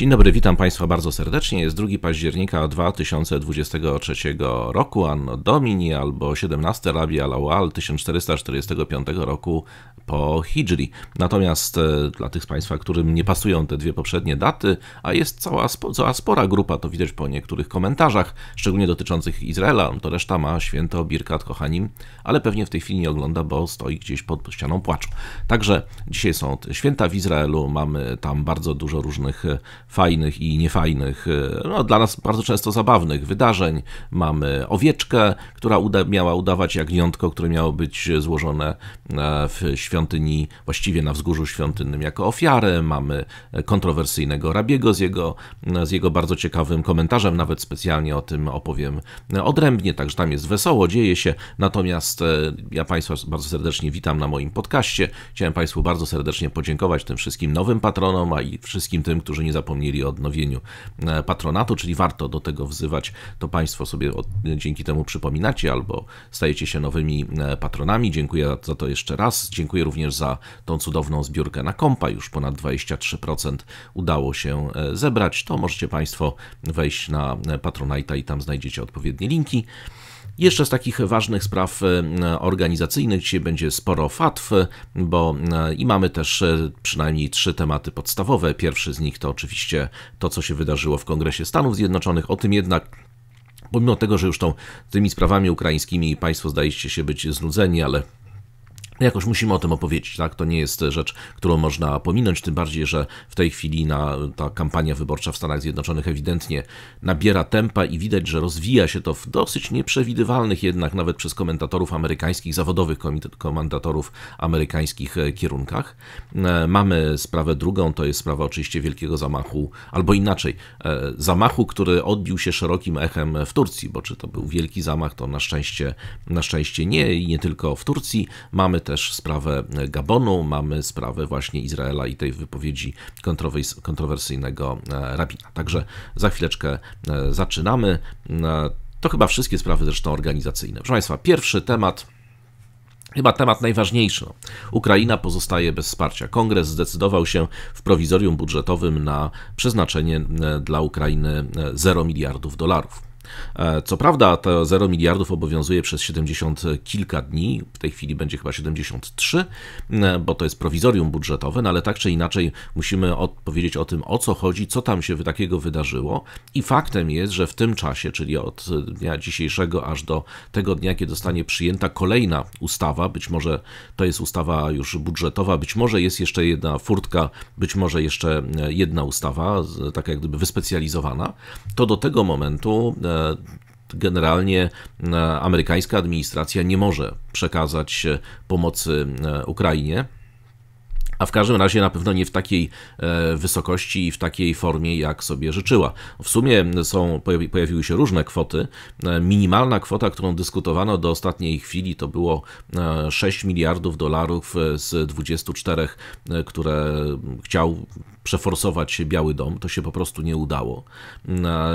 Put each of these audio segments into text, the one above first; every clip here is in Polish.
Dzień dobry, witam Państwa bardzo serdecznie. Jest 2 października 2023 roku, Anno Domini albo 17 Rabi al 1445 roku po Hidżri. Natomiast e, dla tych z Państwa, którym nie pasują te dwie poprzednie daty, a jest cała, cała spora grupa, to widać po niektórych komentarzach, szczególnie dotyczących Izraela, to reszta ma święto Birkat Kochanim, ale pewnie w tej chwili nie ogląda, bo stoi gdzieś pod ścianą płaczu. Także dzisiaj są święta w Izraelu, mamy tam bardzo dużo różnych e, fajnych i niefajnych, e, no, dla nas bardzo często zabawnych wydarzeń. Mamy owieczkę, która uda miała udawać jak jagniątko, które miało być złożone w święcie świątyni, właściwie na wzgórzu świątynnym jako ofiarę, mamy kontrowersyjnego rabiego z jego, z jego bardzo ciekawym komentarzem, nawet specjalnie o tym opowiem odrębnie, także tam jest wesoło, dzieje się, natomiast e, ja Państwa bardzo serdecznie witam na moim podcaście, chciałem Państwu bardzo serdecznie podziękować tym wszystkim nowym patronom, a i wszystkim tym, którzy nie zapomnieli o odnowieniu e, patronatu, czyli warto do tego wzywać, to Państwo sobie dzięki temu przypominacie albo stajecie się nowymi e, patronami, dziękuję za to jeszcze raz, dziękuję dziękuję również za tą cudowną zbiórkę na kompa. Już ponad 23% udało się e, zebrać. To możecie Państwo wejść na e, Patronite'a i tam znajdziecie odpowiednie linki. Jeszcze z takich ważnych spraw e, organizacyjnych dzisiaj będzie sporo FATW, bo i mamy też przynajmniej trzy tematy podstawowe. Pierwszy z nich to oczywiście to, co się wydarzyło w Kongresie Stanów Zjednoczonych. O tym jednak pomimo tego, że już tą, tymi sprawami ukraińskimi państwo zdajecie się być znudzeni, ale no Jakoś musimy o tym opowiedzieć, tak? To nie jest rzecz, którą można pominąć, tym bardziej, że w tej chwili na, ta kampania wyborcza w Stanach Zjednoczonych ewidentnie nabiera tempa i widać, że rozwija się to w dosyć nieprzewidywalnych jednak nawet przez komentatorów amerykańskich, zawodowych komentatorów amerykańskich e, kierunkach. E, mamy sprawę drugą, to jest sprawa oczywiście wielkiego zamachu, albo inaczej, e, zamachu, który odbił się szerokim echem w Turcji, bo czy to był wielki zamach, to na szczęście, na szczęście nie i nie tylko w Turcji. Mamy też sprawę Gabonu, mamy sprawę właśnie Izraela i tej wypowiedzi kontrowersyjnego e, rabina. Także za chwileczkę e, zaczynamy. E, to chyba wszystkie sprawy zresztą organizacyjne. Proszę Państwa, pierwszy temat. Chyba temat najważniejszy. Ukraina pozostaje bez wsparcia. Kongres zdecydował się w prowizorium budżetowym na przeznaczenie dla Ukrainy 0 miliardów dolarów. E, co prawda, to 0 miliardów obowiązuje przez 70 kilka dni, w tej chwili będzie chyba 73, e, bo to jest prowizorium budżetowe, no ale tak czy inaczej musimy odpowiedzieć o tym, o co chodzi, co tam się takiego wydarzyło. I faktem jest, że w tym czasie, czyli od dnia dzisiejszego aż do tego dnia, kiedy zostanie przyjęta kolejna ustawa, być może to jest ustawa już budżetowa, być może jest jeszcze jedna furtka, być może jeszcze e, jedna ustawa, tak jak gdyby wyspecjalizowana, to do tego momentu generalnie e, amerykańska administracja nie może przekazać e, pomocy e, Ukrainie a w każdym razie na pewno nie w takiej e, wysokości i w takiej formie, jak sobie życzyła. W sumie są, pojawiły się różne kwoty. E, minimalna kwota, którą dyskutowano do ostatniej chwili, to było 6 e, miliardów dolarów z 24, które chciał przeforsować Biały Dom. To się po prostu nie udało.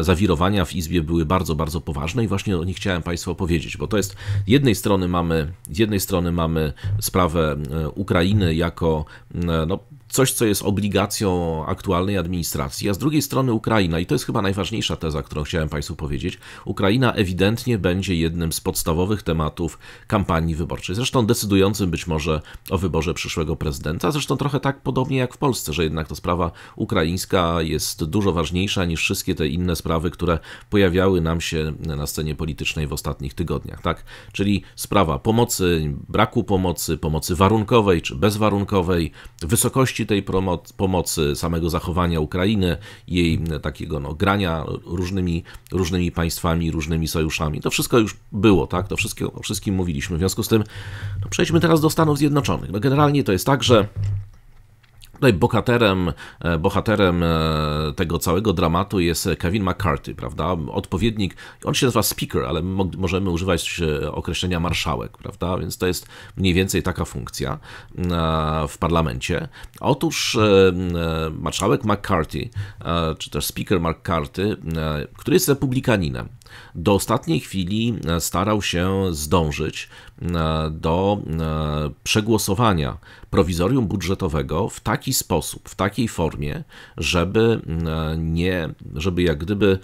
Zawirowania w Izbie były bardzo, bardzo poważne i właśnie o nich chciałem Państwu opowiedzieć, bo to jest z jednej strony mamy, z jednej strony mamy sprawę Ukrainy jako Eh, no coś, co jest obligacją aktualnej administracji, a z drugiej strony Ukraina, i to jest chyba najważniejsza teza, którą chciałem Państwu powiedzieć, Ukraina ewidentnie będzie jednym z podstawowych tematów kampanii wyborczej. Zresztą decydującym być może o wyborze przyszłego prezydenta. Zresztą trochę tak podobnie jak w Polsce, że jednak to sprawa ukraińska jest dużo ważniejsza niż wszystkie te inne sprawy, które pojawiały nam się na scenie politycznej w ostatnich tygodniach. Tak? Czyli sprawa pomocy, braku pomocy, pomocy warunkowej czy bezwarunkowej, wysokości tej pomocy, samego zachowania Ukrainy, jej takiego no, grania różnymi, różnymi państwami, różnymi sojuszami. To wszystko już było, tak? To wszystko, o wszystkim mówiliśmy. W związku z tym no, przejdźmy teraz do Stanów Zjednoczonych. No, generalnie to jest tak, że Tutaj bohaterem, e, bohaterem e, tego całego dramatu jest Kevin McCarthy, prawda? Odpowiednik, on się nazywa speaker, ale mo możemy używać e, określenia marszałek, prawda? Więc to jest mniej więcej taka funkcja w parlamencie. Otóż marszałek McCarthy, czy też speaker McCarthy, który jest republikaninem, do ostatniej chwili e, starał się zdążyć e, do e, przegłosowania prowizorium budżetowego w taki sposób, w takiej formie, żeby nie, żeby jak gdyby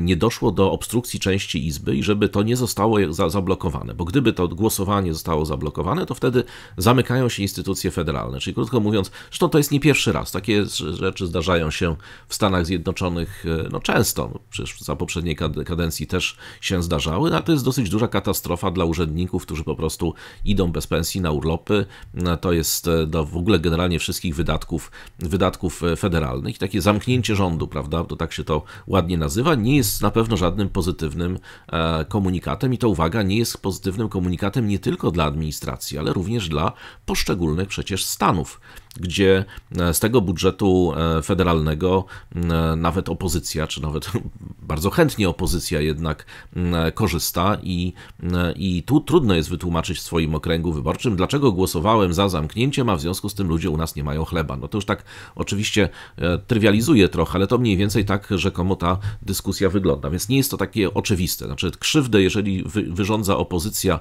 nie doszło do obstrukcji części Izby i żeby to nie zostało zablokowane, bo gdyby to głosowanie zostało zablokowane, to wtedy zamykają się instytucje federalne. Czyli krótko mówiąc, zresztą to jest nie pierwszy raz, takie rzeczy zdarzają się w Stanach Zjednoczonych no często, przecież za poprzedniej kadencji też się zdarzały, ale to jest dosyć duża katastrofa dla urzędników, którzy po prostu idą bez pensji na urlopy. E, to jest e, do w ogóle generalnie wszystkich wydatków, wydatków e, federalnych. Takie zamknięcie rządu, prawda, to tak się to ładnie nazywa, nie jest na pewno żadnym pozytywnym komunikatem i to uwaga, nie jest pozytywnym komunikatem nie tylko dla administracji, ale również dla poszczególnych przecież stanów gdzie e, z tego budżetu e, federalnego e, nawet opozycja, czy nawet bardzo chętnie opozycja jednak korzysta i, i tu trudno jest wytłumaczyć w swoim okręgu wyborczym, dlaczego głosowałem za zamknięciem, a w związku z tym ludzie u nas nie mają chleba. No to już tak oczywiście trywializuje trochę, ale to mniej więcej tak rzekomo ta dyskusja wygląda, więc nie jest to takie oczywiste. Znaczy krzywdę, jeżeli wy, wyrządza opozycja,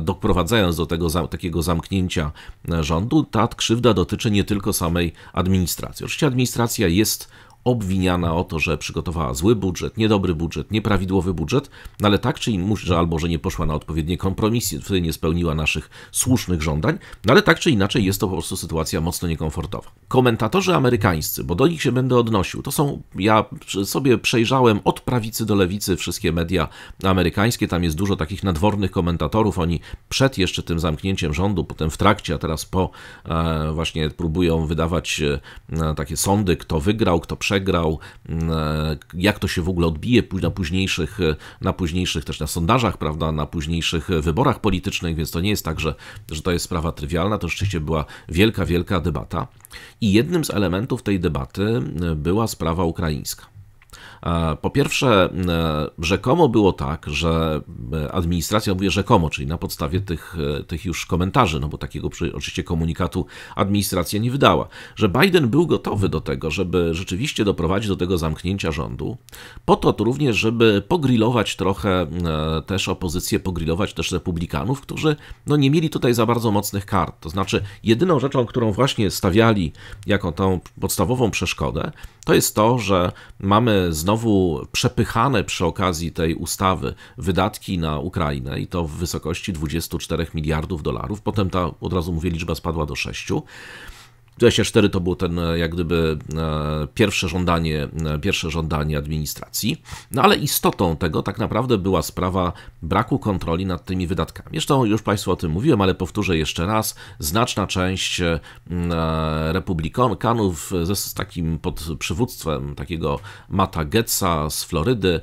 doprowadzając do tego za, takiego zamknięcia rządu, ta krzywda dotyczy nie tylko samej administracji. Oczywiście administracja jest obwiniana o to, że przygotowała zły budżet, niedobry budżet, nieprawidłowy budżet, no ale tak czy inaczej, że albo że nie poszła na odpowiednie kompromisy, wtedy nie spełniła naszych słusznych żądań, no ale tak czy inaczej jest to po prostu sytuacja mocno niekomfortowa. Komentatorzy amerykańscy, bo do nich się będę odnosił, to są, ja sobie przejrzałem od prawicy do lewicy wszystkie media amerykańskie, tam jest dużo takich nadwornych komentatorów, oni przed jeszcze tym zamknięciem rządu, potem w trakcie, a teraz po e, właśnie próbują wydawać e, takie sądy, kto wygrał, kto przegrał, przegrał, mm, e, jak to się w ogóle odbije na późniejszych, e, na późniejszych też na sondażach, prawda, na późniejszych wyborach politycznych, więc to nie jest tak, że, że to jest sprawa trywialna, to rzeczywiście była wielka, wielka debata. I jednym z elementów tej debaty e, była sprawa ukraińska. E, po pierwsze, e, rzekomo było tak, że e, administracja, mówię rzekomo, czyli na podstawie tych, tych już komentarzy, no bo takiego oczywiście komunikatu administracja nie wydała, że Biden był gotowy do tego, żeby rzeczywiście doprowadzić do tego zamknięcia rządu, po to również, żeby pogrillować trochę też opozycję, pogrillować też republikanów, którzy no, nie mieli tutaj za bardzo mocnych kart. To znaczy, jedyną rzeczą, którą właśnie stawiali jako tą podstawową przeszkodę, to jest to, że mamy znowu znowu przepychane przy okazji tej ustawy wydatki na Ukrainę i to w wysokości 24 miliardów dolarów. Potem ta, od razu mówię, liczba spadła do 6. 24 to było ten, e, jak gdyby, e, pierwsze żądanie, e, pierwsze żądanie administracji. No ale istotą tego tak naprawdę była sprawa braku kontroli nad tymi wydatkami. Zresztą już Państwu o tym mówiłem, ale powtórzę jeszcze raz. Znaczna część republikanów z takim pod przywództwem takiego Mata Getza z Florydy,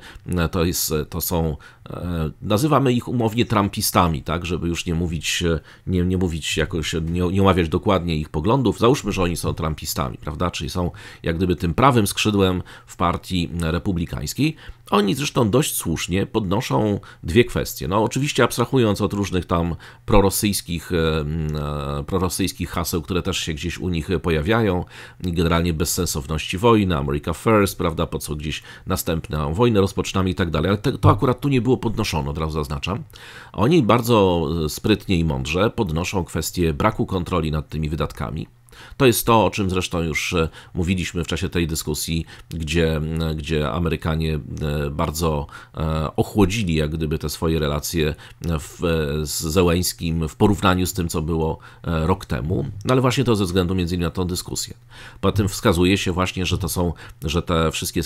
to, jest, to są E, nazywamy ich umownie trumpistami, tak, żeby już nie mówić, e, nie, nie mówić jakoś, nie, nie omawiać dokładnie ich poglądów. Załóżmy, że oni są trumpistami, prawda, czyli są jak gdyby tym prawym skrzydłem w partii republikańskiej. Oni zresztą dość słusznie podnoszą dwie kwestie. No, oczywiście abstrahując od różnych tam prorosyjskich, e, prorosyjskich haseł, które też się gdzieś u nich pojawiają, generalnie bezsensowności wojny, America First, prawda, po co gdzieś następną wojnę rozpoczynamy i tak dalej, ale to akurat tu nie było podnoszone, od razu zaznaczam. Oni bardzo e, sprytnie i mądrze podnoszą kwestię braku kontroli nad tymi wydatkami. To jest to, o czym zresztą już e, mówiliśmy w czasie tej dyskusji, gdzie, e, gdzie Amerykanie e, bardzo ochłodzili jak gdyby te swoje relacje w, z Zełęskim w porównaniu z tym, co było rok temu, no ale właśnie to ze względu między innymi na tą dyskusję. Po tym wskazuje się właśnie, że to są, że te wszystkie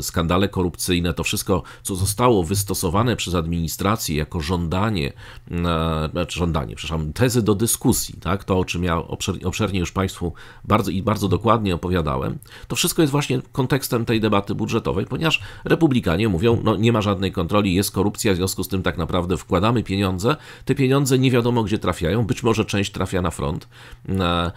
skandale korupcyjne, to wszystko, co zostało wystosowane przez administrację jako żądanie, znaczy żądanie, przepraszam, tezy do dyskusji, tak, to o czym ja obszernie już Państwu bardzo i bardzo dokładnie opowiadałem, to wszystko jest właśnie kontekstem tej debaty budżetowej, ponieważ republikanie mówią, no nie ma żadnej kontroli, jest korupcja, w związku z tym tak naprawdę wkładamy pieniądze, te pieniądze nie wiadomo gdzie trafiają, być może część trafia na front, e,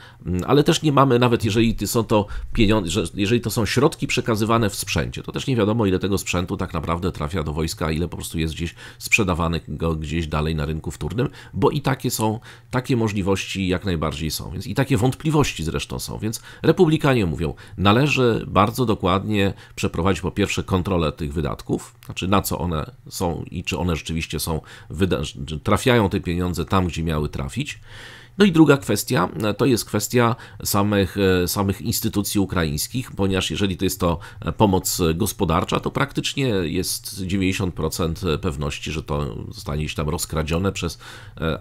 ale też nie mamy, nawet jeżeli są to pieniądze, jeżeli to są środki przekazywane w sprzęcie, to też nie wiadomo ile tego sprzętu tak naprawdę trafia do wojska, ile po prostu jest gdzieś sprzedawanego go gdzieś dalej na rynku wtórnym, bo i takie są, takie możliwości jak najbardziej są, więc i takie wątpliwości wątpliwości zresztą są, więc republikanie mówią, należy bardzo dokładnie przeprowadzić po pierwsze kontrolę tych wydatków, znaczy na co one są i czy one rzeczywiście są, trafiają te pieniądze tam, gdzie miały trafić. No i druga kwestia e, to jest kwestia samych, e, samych instytucji ukraińskich, ponieważ jeżeli to jest to e, pomoc gospodarcza, to praktycznie jest 90% pewności, że to zostanie gdzieś tam rozkradzione przez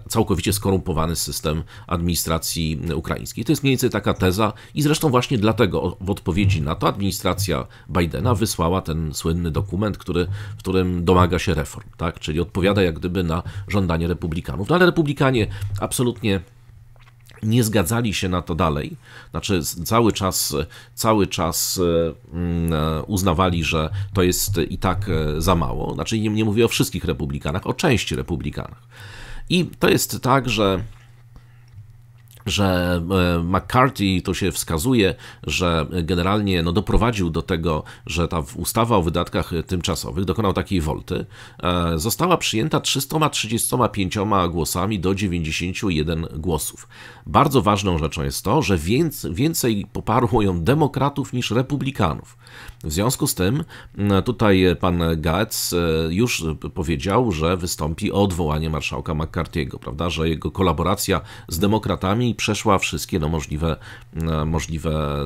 całkowicie skorumpowany system administracji ukraińskiej. To jest mniej więcej taka teza i zresztą właśnie dlatego w odpowiedzi na to administracja Bidena wysłała ten słynny dokument, który, w którym domaga się reform, tak? czyli odpowiada jak gdyby na żądanie republikanów. No ale republikanie absolutnie nie zgadzali się na to dalej. Znaczy, cały czas, cały czas e, mm, e, uznawali, że to jest i tak e, za mało. Znaczy, nie, nie mówię o wszystkich republikanach, o części republikanach. I to jest tak, że że e, McCarthy to się wskazuje, że generalnie no, doprowadził do tego, że ta ustawa o wydatkach tymczasowych dokonał takiej wolty, e, została przyjęta 335 głosami do 91 głosów. Bardzo ważną rzeczą jest to, że więcej poparło ją demokratów niż republikanów. W związku z tym e, tutaj pan Gaetz już powiedział, że wystąpi o odwołanie marszałka McCarthy'ego, prawda, że jego kolaboracja z demokratami przeszła wszystkie no, możliwe, e, możliwe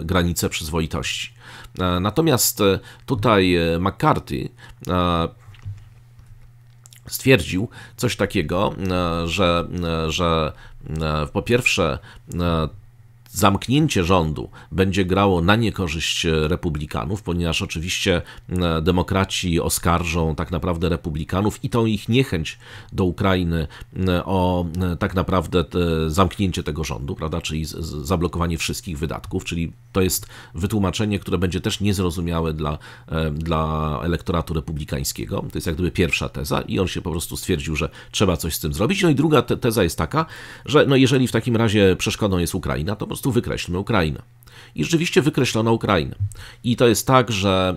e, granice przyzwoitości. E, natomiast tutaj McCarthy stwierdził coś takiego, że, że po pierwsze zamknięcie rządu będzie grało na niekorzyść e, republikanów, ponieważ oczywiście e, demokraci oskarżą tak naprawdę republikanów i tą ich niechęć do Ukrainy e, o tak naprawdę zamknięcie tego rządu, prawda, czyli zablokowanie wszystkich wydatków, czyli to jest wytłumaczenie, które będzie też niezrozumiałe dla, dla elektoratu republikańskiego. To jest jak gdyby pierwsza teza i on się po prostu stwierdził, że trzeba coś z tym zrobić. No i druga teza jest taka, że no jeżeli w takim razie przeszkodą jest Ukraina, to po prostu wykreślmy Ukrainę i rzeczywiście wykreślono Ukrainę. I to jest tak, że,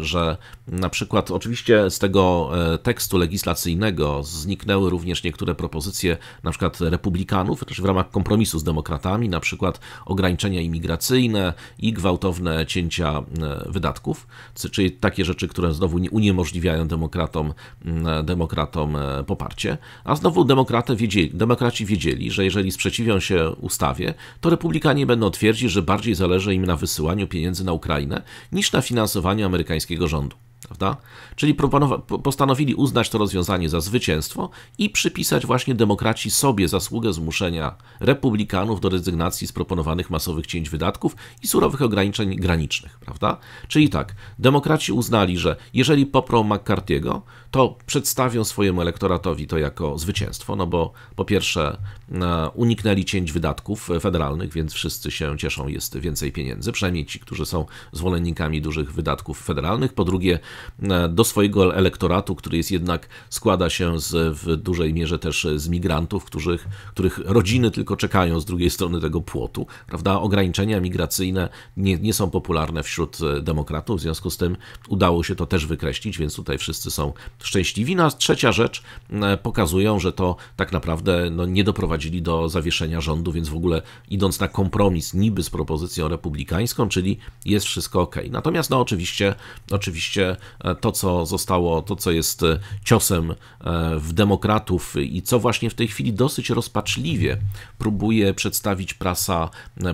e, że na przykład oczywiście z tego e, tekstu legislacyjnego zniknęły również niektóre propozycje na przykład republikanów, też w ramach kompromisu z demokratami, na przykład ograniczenia imigracyjne i gwałtowne cięcia e, wydatków, czyli takie rzeczy, które znowu uniemożliwiają demokratom, demokratom poparcie. A znowu demokraty wiedzieli, demokraci wiedzieli, że jeżeli sprzeciwią się ustawie, to republikanie będą twierdzić, że bardziej zależy im na wysyłaniu pieniędzy na Ukrainę niż na finansowaniu amerykańskiego rządu. Prawda? Czyli postanowili uznać to rozwiązanie za zwycięstwo i przypisać właśnie demokraci sobie zasługę zmuszenia republikanów do rezygnacji z proponowanych masowych cięć wydatków i surowych ograniczeń granicznych. Prawda? Czyli tak, demokraci uznali, że jeżeli poprą McCarthy'ego, to przedstawią swojemu elektoratowi to jako zwycięstwo, no bo po pierwsze e, uniknęli cięć wydatków federalnych, więc wszyscy się cieszą, jest więcej pieniędzy, przynajmniej ci, którzy są zwolennikami dużych wydatków federalnych. Po drugie, e, do swojego elektoratu, który jest jednak, składa się z, w dużej mierze też z migrantów, których, których rodziny tylko czekają z drugiej strony tego płotu, prawda? Ograniczenia migracyjne nie, nie są popularne wśród e, demokratów, w związku z tym udało się to też wykreślić, więc tutaj wszyscy są szczęśliwi. No a trzecia rzecz, e, pokazują, że to tak naprawdę no, nie doprowadzili do zawieszenia rządu, więc w ogóle idąc na kompromis niby z propozycją republikańską, czyli jest wszystko ok. Natomiast no oczywiście, oczywiście e, to, co zostało, to co jest e, ciosem w demokratów i co właśnie w tej chwili dosyć rozpaczliwie próbuje przedstawić prasa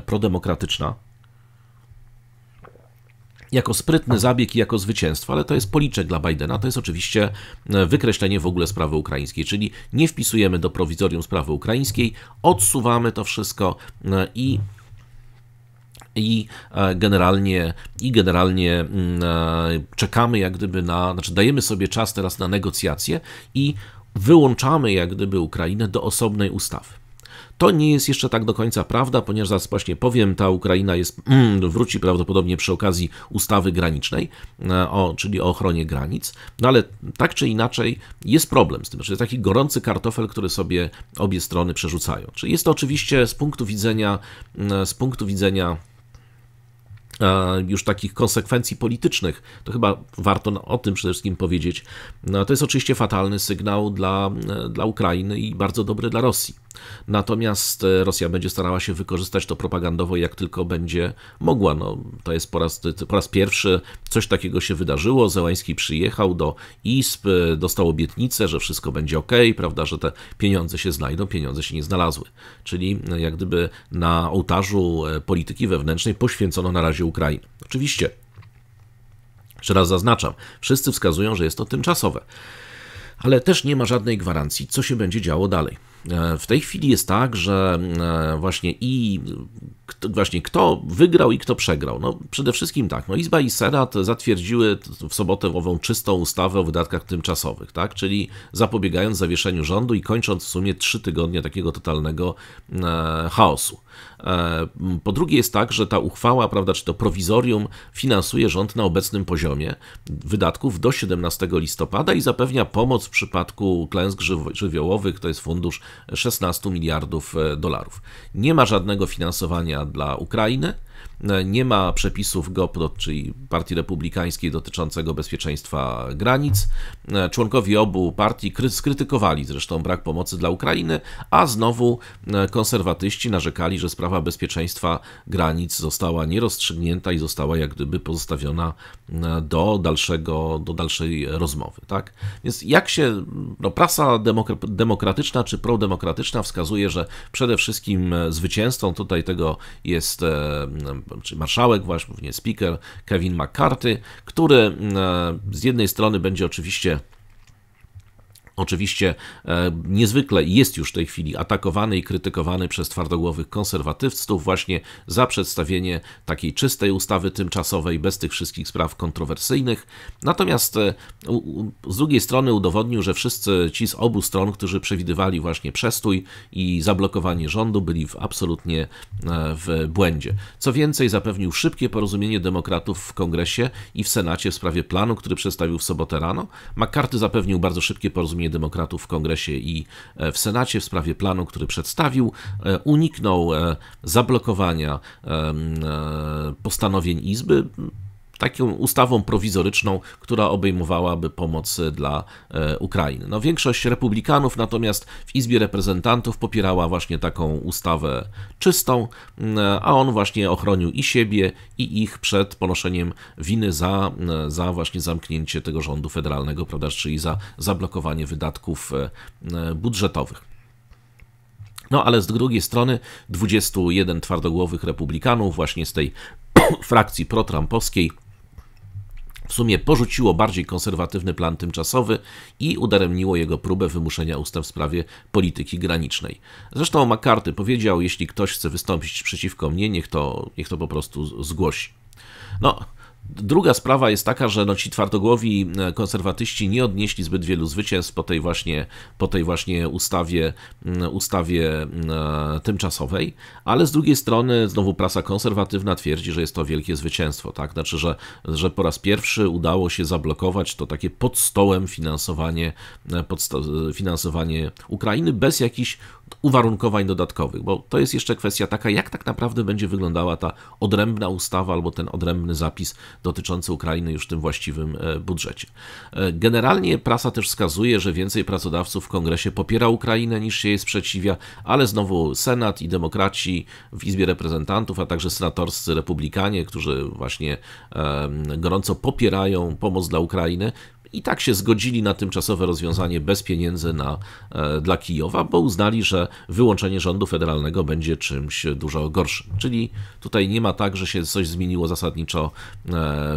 prodemokratyczna, jako sprytny zabieg i jako zwycięstwo, ale to jest policzek dla Bidena, to jest oczywiście e, wykreślenie w ogóle sprawy ukraińskiej, czyli nie wpisujemy do prowizorium sprawy ukraińskiej, odsuwamy to wszystko e, i i e, generalnie, i generalnie mm, czekamy jak gdyby na, znaczy dajemy sobie czas teraz na negocjacje i wyłączamy jak gdyby Ukrainę do osobnej ustawy. To nie jest jeszcze tak do końca prawda, ponieważ zaraz właśnie powiem, ta Ukraina jest, mm, wróci prawdopodobnie przy okazji ustawy granicznej, e, o, czyli o ochronie granic, no ale tak czy inaczej jest problem z tym, że jest taki gorący kartofel, który sobie obie strony przerzucają. Czyli jest to oczywiście z punktu widzenia, mm, z punktu widzenia już takich konsekwencji politycznych. To chyba warto o tym przede wszystkim powiedzieć. No, to jest oczywiście fatalny sygnał dla, e, dla Ukrainy i bardzo dobry dla Rosji. Natomiast e, Rosja będzie starała się wykorzystać to propagandowo, jak tylko będzie mogła. No, to jest po raz, po raz pierwszy coś takiego się wydarzyło. Zełański przyjechał do ISP, e, dostał obietnicę, że wszystko będzie ok, prawda, że te pieniądze się znajdą, pieniądze się nie znalazły. Czyli jak gdyby na ołtarzu polityki wewnętrznej poświęcono na razie Ukrainy. Oczywiście, jeszcze raz zaznaczam, wszyscy wskazują, że jest to tymczasowe, ale też nie ma żadnej gwarancji, co się będzie działo dalej. E, w tej chwili jest tak, że e, właśnie i właśnie kto wygrał i kto przegrał. No, przede wszystkim tak, no Izba i Senat zatwierdziły w sobotę ową czystą ustawę o wydatkach tymczasowych, tak? czyli zapobiegając zawieszeniu rządu i kończąc w sumie trzy tygodnie takiego totalnego e, chaosu. E, po drugie jest tak, że ta uchwała, prawda, czy to prowizorium finansuje rząd na obecnym poziomie wydatków do 17 listopada i zapewnia pomoc w przypadku klęsk żywiołowych, to jest fundusz 16 miliardów e, dolarów. Nie ma żadnego finansowania dla Ukrainy, no, nie ma przepisów GOPROT, czyli Partii Republikańskiej dotyczącego bezpieczeństwa granic. E, członkowie obu partii skrytykowali zresztą brak pomocy dla Ukrainy, a znowu e, konserwatyści narzekali, że sprawa bezpieczeństwa granic została nierozstrzygnięta i została jak gdyby pozostawiona e, do, dalszego, do dalszej rozmowy. Tak? Więc jak się no, prasa demokratyczna czy prodemokratyczna wskazuje, że przede wszystkim zwycięzcą tutaj tego jest czy marszałek właśnie, speaker Kevin McCarthy, który mm, e, z jednej strony będzie oczywiście oczywiście e, niezwykle jest już w tej chwili atakowany i krytykowany przez twardogłowych konserwatywców właśnie za przedstawienie takiej czystej ustawy tymczasowej, bez tych wszystkich spraw kontrowersyjnych. Natomiast e, z drugiej strony udowodnił, że wszyscy ci z obu stron, którzy przewidywali właśnie przestój i zablokowanie rządu, byli w absolutnie e, w błędzie. Co więcej, zapewnił szybkie porozumienie demokratów w kongresie i w senacie w sprawie planu, który przedstawił w sobotę rano. McCarthy zapewnił bardzo szybkie porozumienie Demokratów w Kongresie i e, w Senacie w sprawie planu, który przedstawił, e, uniknął e, zablokowania postanowień Izby taką ustawą prowizoryczną, która obejmowałaby pomoc e, dla e, Ukrainy. No, większość republikanów natomiast w Izbie Reprezentantów popierała właśnie taką ustawę czystą, a on właśnie ochronił i siebie, i ich przed ponoszeniem winy za, za właśnie zamknięcie tego rządu federalnego, prawda, czyli za zablokowanie wydatków e, budżetowych. No ale z drugiej strony 21 twardogłowych republikanów właśnie z tej frakcji protrampowskiej w sumie porzuciło bardziej konserwatywny plan tymczasowy i udaremniło jego próbę wymuszenia ustaw w sprawie polityki granicznej. Zresztą McCarthy powiedział, jeśli ktoś chce wystąpić przeciwko mnie, niech to, niech to po prostu zgłosi. No, Druga sprawa jest taka, że no ci twardogłowi e, konserwatyści nie odnieśli zbyt wielu zwycięstw po tej właśnie, po tej właśnie ustawie, mm, ustawie mm, e, tymczasowej, ale z drugiej strony znowu prasa konserwatywna twierdzi, że jest to wielkie zwycięstwo, tak? Znaczy, że, że po raz pierwszy udało się zablokować to takie pod stołem finansowanie, e, finansowanie Ukrainy bez jakichś uwarunkowań dodatkowych, bo to jest jeszcze kwestia taka, jak tak naprawdę będzie wyglądała ta odrębna ustawa albo ten odrębny zapis dotyczący Ukrainy już w tym właściwym e, budżecie. E, generalnie prasa też wskazuje, że więcej pracodawców w kongresie popiera Ukrainę niż się jej sprzeciwia, ale znowu Senat i demokraci w Izbie Reprezentantów, a także senatorscy republikanie, którzy właśnie gorąco popierają pomoc dla Ukrainy, i tak się zgodzili na tymczasowe rozwiązanie bez pieniędzy na, e, dla Kijowa, bo uznali, że wyłączenie rządu federalnego będzie czymś dużo gorszym. Czyli tutaj nie ma tak, że się coś zmieniło zasadniczo e,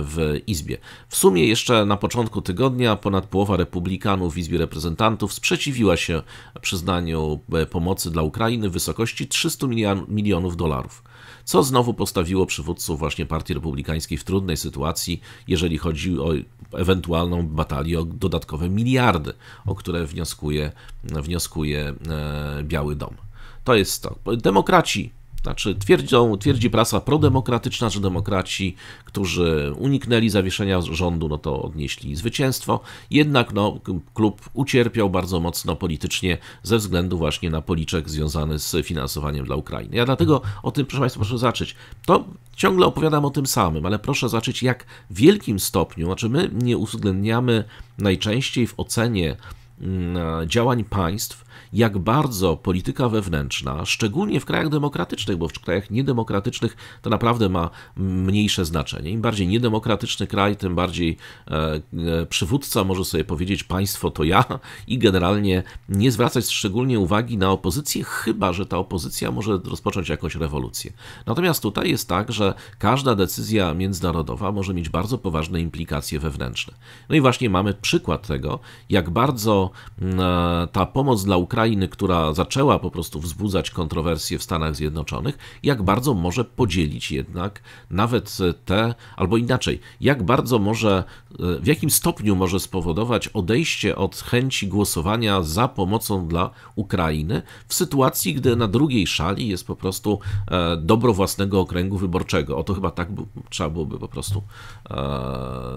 w Izbie. W sumie jeszcze na początku tygodnia ponad połowa republikanów w Izbie Reprezentantów sprzeciwiła się przyznaniu e, pomocy dla Ukrainy w wysokości 300 milionów dolarów co znowu postawiło przywódców właśnie Partii Republikańskiej w trudnej sytuacji, jeżeli chodzi o ewentualną batalię o dodatkowe miliardy, o które wnioskuje, wnioskuje e, Biały Dom. To jest to. Demokraci znaczy, twierdzą, twierdzi prasa prodemokratyczna, że demokraci, którzy uniknęli zawieszenia rządu, no to odnieśli zwycięstwo. Jednak no, klub ucierpiał bardzo mocno politycznie ze względu właśnie na policzek związany z finansowaniem dla Ukrainy. Ja dlatego o tym, proszę Państwa, proszę zacząć. To ciągle opowiadam o tym samym, ale proszę zacząć, jak w wielkim stopniu, znaczy my nie uwzględniamy najczęściej w ocenie mm, działań państw, jak bardzo polityka wewnętrzna, szczególnie w krajach demokratycznych, bo w krajach niedemokratycznych to naprawdę ma mniejsze znaczenie. Im bardziej niedemokratyczny kraj, tym bardziej e, e, przywódca może sobie powiedzieć państwo to ja i generalnie nie zwracać szczególnie uwagi na opozycję, chyba że ta opozycja może rozpocząć jakąś rewolucję. Natomiast tutaj jest tak, że każda decyzja międzynarodowa może mieć bardzo poważne implikacje wewnętrzne. No i właśnie mamy przykład tego, jak bardzo mm, e, ta pomoc dla Ukrainy, która zaczęła po prostu wzbudzać kontrowersje w Stanach Zjednoczonych, jak bardzo może podzielić jednak nawet te, albo inaczej, jak bardzo może, e, w jakim stopniu może spowodować odejście od chęci głosowania za pomocą dla Ukrainy w sytuacji, gdy na drugiej szali jest po prostu e, dobro własnego okręgu wyborczego. O to chyba tak trzeba byłoby po prostu e,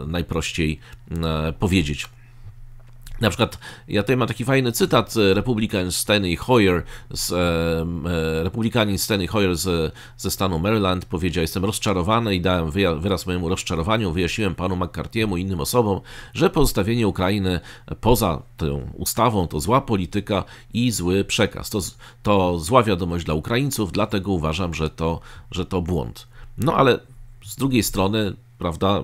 najprościej powiedzieć. Na przykład, ja tutaj mam taki fajny cytat e, republikan Steny Hoyer, z, e, e, republikanin Steny Hoyer z, ze stanu Maryland powiedział, jestem rozczarowany i dałem wyraz mojemu rozczarowaniu, wyjaśniłem panu McCarthy'emu i innym osobom, że pozostawienie Ukrainy poza tą ustawą to zła polityka i zły przekaz. To, to zła wiadomość dla Ukraińców, dlatego uważam, że to, że to błąd. No ale z drugiej strony, prawda,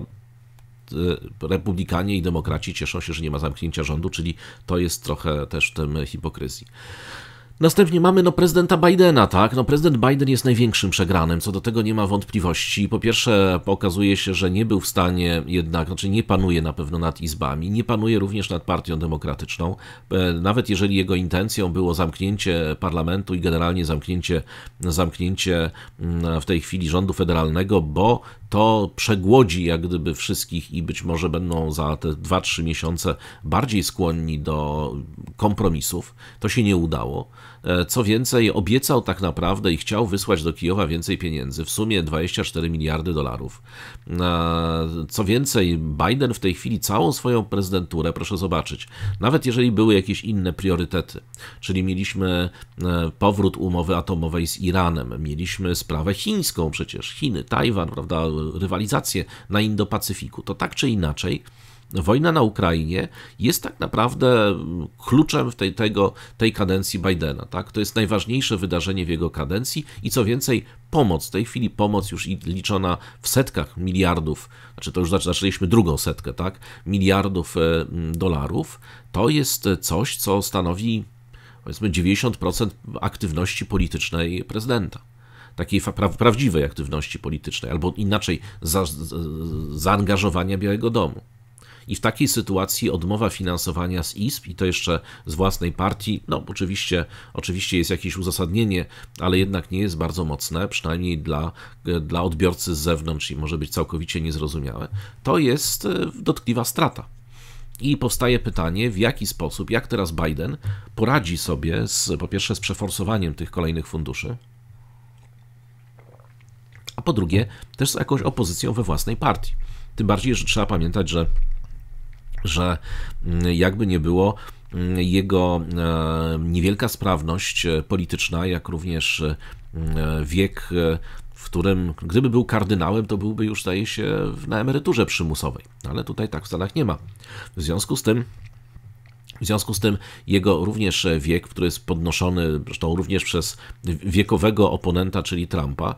Y, republikanie i demokraci cieszą się, że nie ma zamknięcia rządu, czyli to jest trochę też w tym hipokryzji. Następnie mamy no, prezydenta Bidena, tak? No, prezydent Biden jest największym przegranym, co do tego nie ma wątpliwości. Po pierwsze, okazuje się, że nie był w stanie jednak, znaczy nie panuje na pewno nad izbami, nie panuje również nad Partią Demokratyczną. E, nawet jeżeli jego intencją było zamknięcie parlamentu i generalnie zamknięcie, zamknięcie mm, w tej chwili rządu federalnego, bo to przegłodzi jak gdyby wszystkich i być może będą za te 2-3 miesiące bardziej skłonni do kompromisów. To się nie udało. E, co więcej, obiecał tak naprawdę i chciał wysłać do Kijowa więcej pieniędzy, w sumie 24 miliardy dolarów. E, co więcej, Biden w tej chwili całą swoją prezydenturę, proszę zobaczyć, nawet jeżeli były jakieś inne priorytety, czyli mieliśmy e, powrót umowy atomowej z Iranem, mieliśmy sprawę chińską przecież, Chiny, Tajwan, prawda, rywalizację na Indo-Pacyfiku, to tak czy inaczej, wojna na Ukrainie jest tak naprawdę kluczem w tej, tego, tej kadencji Bidena. Tak? To jest najważniejsze wydarzenie w jego kadencji i co więcej, pomoc, w tej chwili pomoc już liczona w setkach miliardów, znaczy to już zaczęliśmy drugą setkę, tak? miliardów e, dolarów, to jest e, coś, co stanowi powiedzmy 90% aktywności politycznej prezydenta takiej pra prawdziwej aktywności politycznej, albo inaczej za zaangażowania Białego Domu. I w takiej sytuacji odmowa finansowania z ISP i to jeszcze z własnej partii, no oczywiście, oczywiście jest jakieś uzasadnienie, ale jednak nie jest bardzo mocne, przynajmniej dla, e, dla odbiorcy z zewnątrz i może być całkowicie niezrozumiałe, to jest e, dotkliwa strata. I powstaje pytanie, w jaki sposób, jak teraz Biden poradzi sobie z, po pierwsze, z przeforsowaniem tych kolejnych funduszy, a po drugie, też z jakąś opozycją we własnej partii. Tym bardziej, że trzeba pamiętać, że że mm, jakby nie było, mm, jego e, niewielka sprawność e, polityczna, jak również e, wiek, w którym gdyby był kardynałem, to byłby już, zdaje się, na emeryturze przymusowej. Ale tutaj tak w Stanach nie ma. W związku z tym w związku z tym jego również e, wiek, który jest podnoszony zresztą również przez wiekowego oponenta, czyli Trumpa,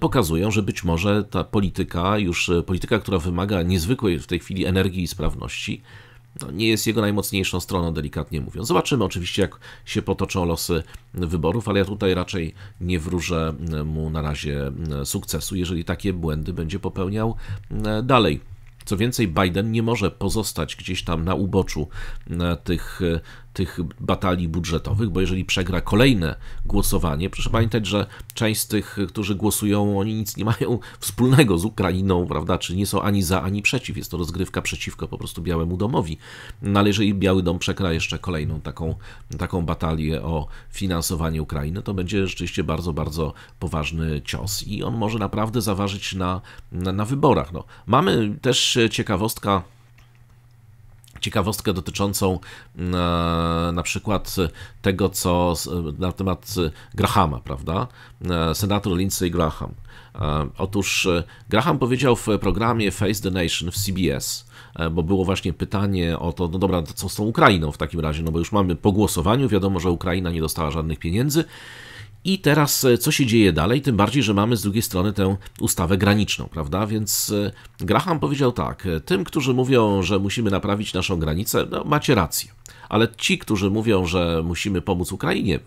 pokazują, że być może ta polityka, już e, polityka, która wymaga niezwykłej w tej chwili energii i sprawności, no, nie jest jego najmocniejszą stroną, delikatnie mówiąc. Zobaczymy oczywiście, jak się potoczą losy wyborów, ale ja tutaj raczej nie wróżę mu na razie sukcesu, jeżeli takie błędy będzie popełniał dalej. Co więcej, Biden nie może pozostać gdzieś tam na uboczu e, tych e, tych batalii budżetowych, bo jeżeli przegra kolejne głosowanie, proszę mhm. pamiętać, że część z tych, którzy głosują, oni nic nie mają wspólnego z Ukrainą, prawda, czy nie są ani za, ani przeciw. Jest to rozgrywka przeciwko po prostu Białemu Domowi. No ale jeżeli Biały Dom przegra jeszcze kolejną taką, taką batalię o finansowanie Ukrainy, to będzie rzeczywiście bardzo, bardzo poważny cios i on może naprawdę zaważyć na, na, na wyborach. No. Mamy też ciekawostka ciekawostkę dotyczącą e, na przykład tego, co na temat Grahama, prawda? E, senator Lindsey Graham. E, otóż Graham powiedział w programie Face the Nation w CBS, bo było właśnie pytanie o to, no dobra, co z tą Ukrainą w takim razie, no bo już mamy po głosowaniu, wiadomo, że Ukraina nie dostała żadnych pieniędzy. I teraz e, co się dzieje dalej, tym bardziej, że mamy z drugiej strony tę ustawę graniczną, prawda? Więc e, Graham powiedział tak, e, tym, którzy mówią, że musimy naprawić naszą granicę, no, macie rację. Ale ci, którzy mówią, że musimy pomóc Ukrainie,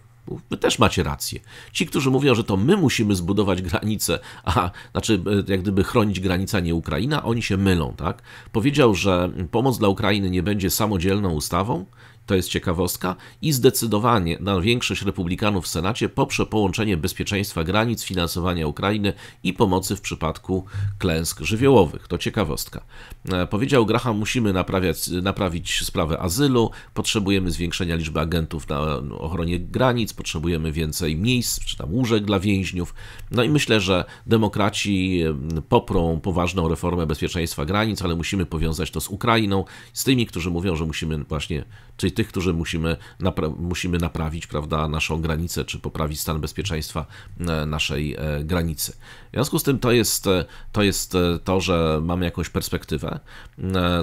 Wy też macie rację. Ci, którzy mówią, że to my musimy zbudować granicę, a znaczy jak gdyby chronić granica nie Ukraina, oni się mylą, tak? Powiedział, że pomoc dla Ukrainy nie będzie samodzielną ustawą, to jest ciekawostka, i zdecydowanie na większość republikanów w Senacie poprze połączenie bezpieczeństwa granic, finansowania Ukrainy i pomocy w przypadku klęsk żywiołowych. To ciekawostka. E, powiedział Graham, musimy naprawiać, naprawić sprawę azylu, potrzebujemy zwiększenia liczby agentów na no, ochronie granic, potrzebujemy więcej miejsc, czy tam łóżek dla więźniów. No i myślę, że demokraci poprą poważną reformę bezpieczeństwa granic, ale musimy powiązać to z Ukrainą, z tymi, którzy mówią, że musimy właśnie, czyli tych, którzy musimy, napra musimy naprawić prawda, naszą granicę, czy poprawić stan bezpieczeństwa e, naszej e, granicy. W związku z tym to jest, e, to jest to, że mamy jakąś perspektywę.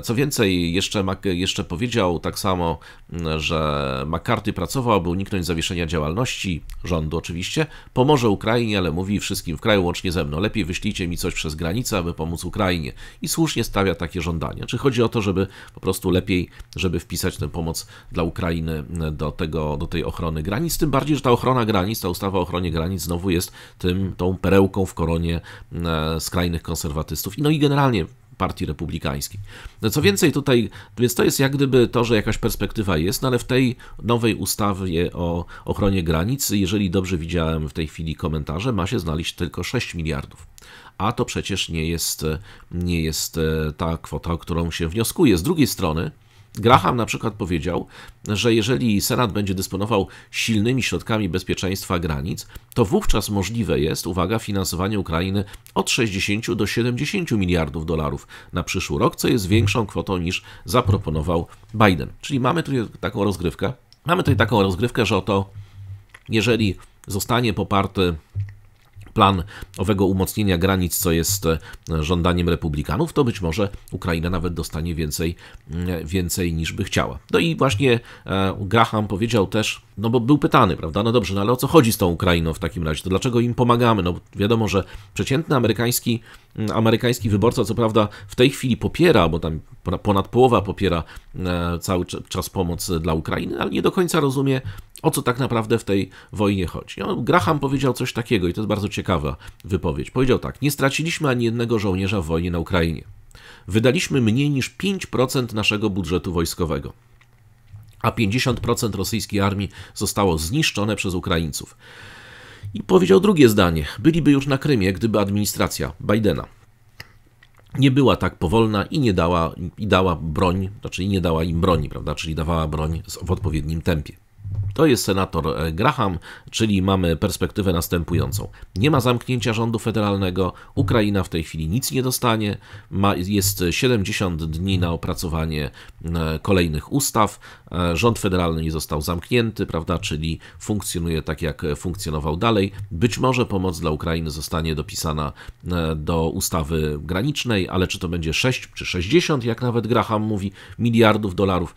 Co więcej, jeszcze, jeszcze powiedział tak samo, że McCarthy pracował, aby uniknąć zawieszenia działalności rządu oczywiście, pomoże Ukrainie, ale mówi wszystkim w kraju łącznie ze mną, lepiej wyślijcie mi coś przez granicę, aby pomóc Ukrainie. I słusznie stawia takie żądania. Czy chodzi o to, żeby po prostu lepiej, żeby wpisać tę pomoc dla Ukrainy do, tego, do tej ochrony granic, tym bardziej, że ta ochrona granic, ta ustawa o ochronie granic znowu jest tym, tą perełką w koronie e, skrajnych konserwatystów. I no i generalnie Partii Republikańskiej. No, co więcej, tutaj, więc to jest jak gdyby to, że jakaś perspektywa jest, no ale w tej nowej ustawie o ochronie granic, jeżeli dobrze widziałem w tej chwili komentarze, ma się znaleźć tylko 6 miliardów. A to przecież nie jest, nie jest e, ta kwota, o którą się wnioskuje. Z drugiej strony, Graham na przykład powiedział, że jeżeli Senat będzie dysponował silnymi środkami bezpieczeństwa granic, to wówczas możliwe jest, uwaga, finansowanie Ukrainy od 60 do 70 miliardów dolarów na przyszły rok, co jest większą kwotą niż zaproponował Biden. Czyli mamy tutaj taką rozgrywkę. Mamy tutaj taką rozgrywkę, że oto jeżeli zostanie poparty plan owego umocnienia granic, co jest e, żądaniem republikanów, to być może Ukraina nawet dostanie więcej, mm, więcej niż by chciała. No i właśnie e, Graham powiedział też, no bo był pytany, prawda, no dobrze, no ale o co chodzi z tą Ukrainą w takim razie, to dlaczego im pomagamy? No wiadomo, że przeciętny amerykański, mm, amerykański wyborca, co prawda w tej chwili popiera, bo tam ponad połowa popiera e, cały czas pomoc dla Ukrainy, ale nie do końca rozumie o co tak naprawdę w tej wojnie chodzi. No, Graham powiedział coś takiego i to jest bardzo ciekawa wypowiedź. Powiedział tak: Nie straciliśmy ani jednego żołnierza w wojnie na Ukrainie. Wydaliśmy mniej niż 5% naszego budżetu wojskowego a 50% rosyjskiej armii zostało zniszczone przez Ukraińców. I powiedział drugie zdanie: Byliby już na Krymie, gdyby administracja Bidena nie była tak powolna i nie dała, i dała broń, znaczy nie dała im broni, prawda? Czyli dawała broń w odpowiednim tempie. To jest senator e, Graham, czyli mamy perspektywę następującą. Nie ma zamknięcia rządu federalnego, Ukraina w tej chwili nic nie dostanie, ma, jest 70 dni na opracowanie e, kolejnych ustaw, e, rząd federalny nie został zamknięty, prawda, czyli funkcjonuje tak, jak funkcjonował dalej. Być może pomoc dla Ukrainy zostanie dopisana do ustawy granicznej, ale czy to będzie 6 czy 60, jak nawet Graham mówi, miliardów dolarów,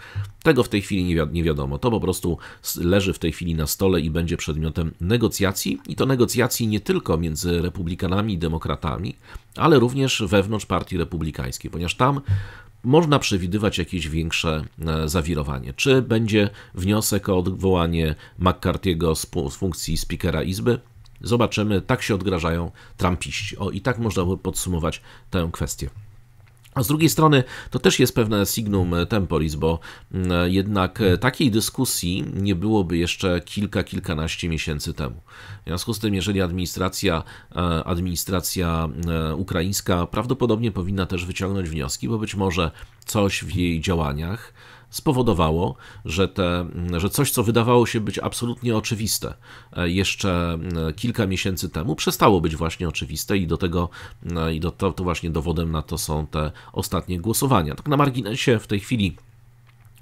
tego w tej chwili nie, wi nie wiadomo. To po prostu leży w tej chwili na stole i będzie przedmiotem negocjacji, i to negocjacji nie tylko między republikanami i demokratami, ale również wewnątrz partii republikańskiej, ponieważ tam można przewidywać jakieś większe e, zawirowanie. Czy będzie wniosek o odwołanie McCarthy'ego z, funkcji spikera Izby? Zobaczymy. Tak się odgrażają Trumpiści. O, i tak można podsumować tę kwestię. A z drugiej strony to też jest pewne signum temporis, bo mm, jednak e, takiej dyskusji nie byłoby jeszcze kilka, kilkanaście miesięcy temu. W związku z tym, jeżeli administracja, e, administracja e, ukraińska prawdopodobnie powinna też wyciągnąć wnioski, bo być może coś w jej działaniach spowodowało, że, te, że coś, co wydawało się być absolutnie oczywiste e, jeszcze e, kilka miesięcy temu, przestało być właśnie oczywiste i do tego, e, i do, to, to właśnie dowodem na to są te ostatnie głosowania. Tak na marginesie w tej chwili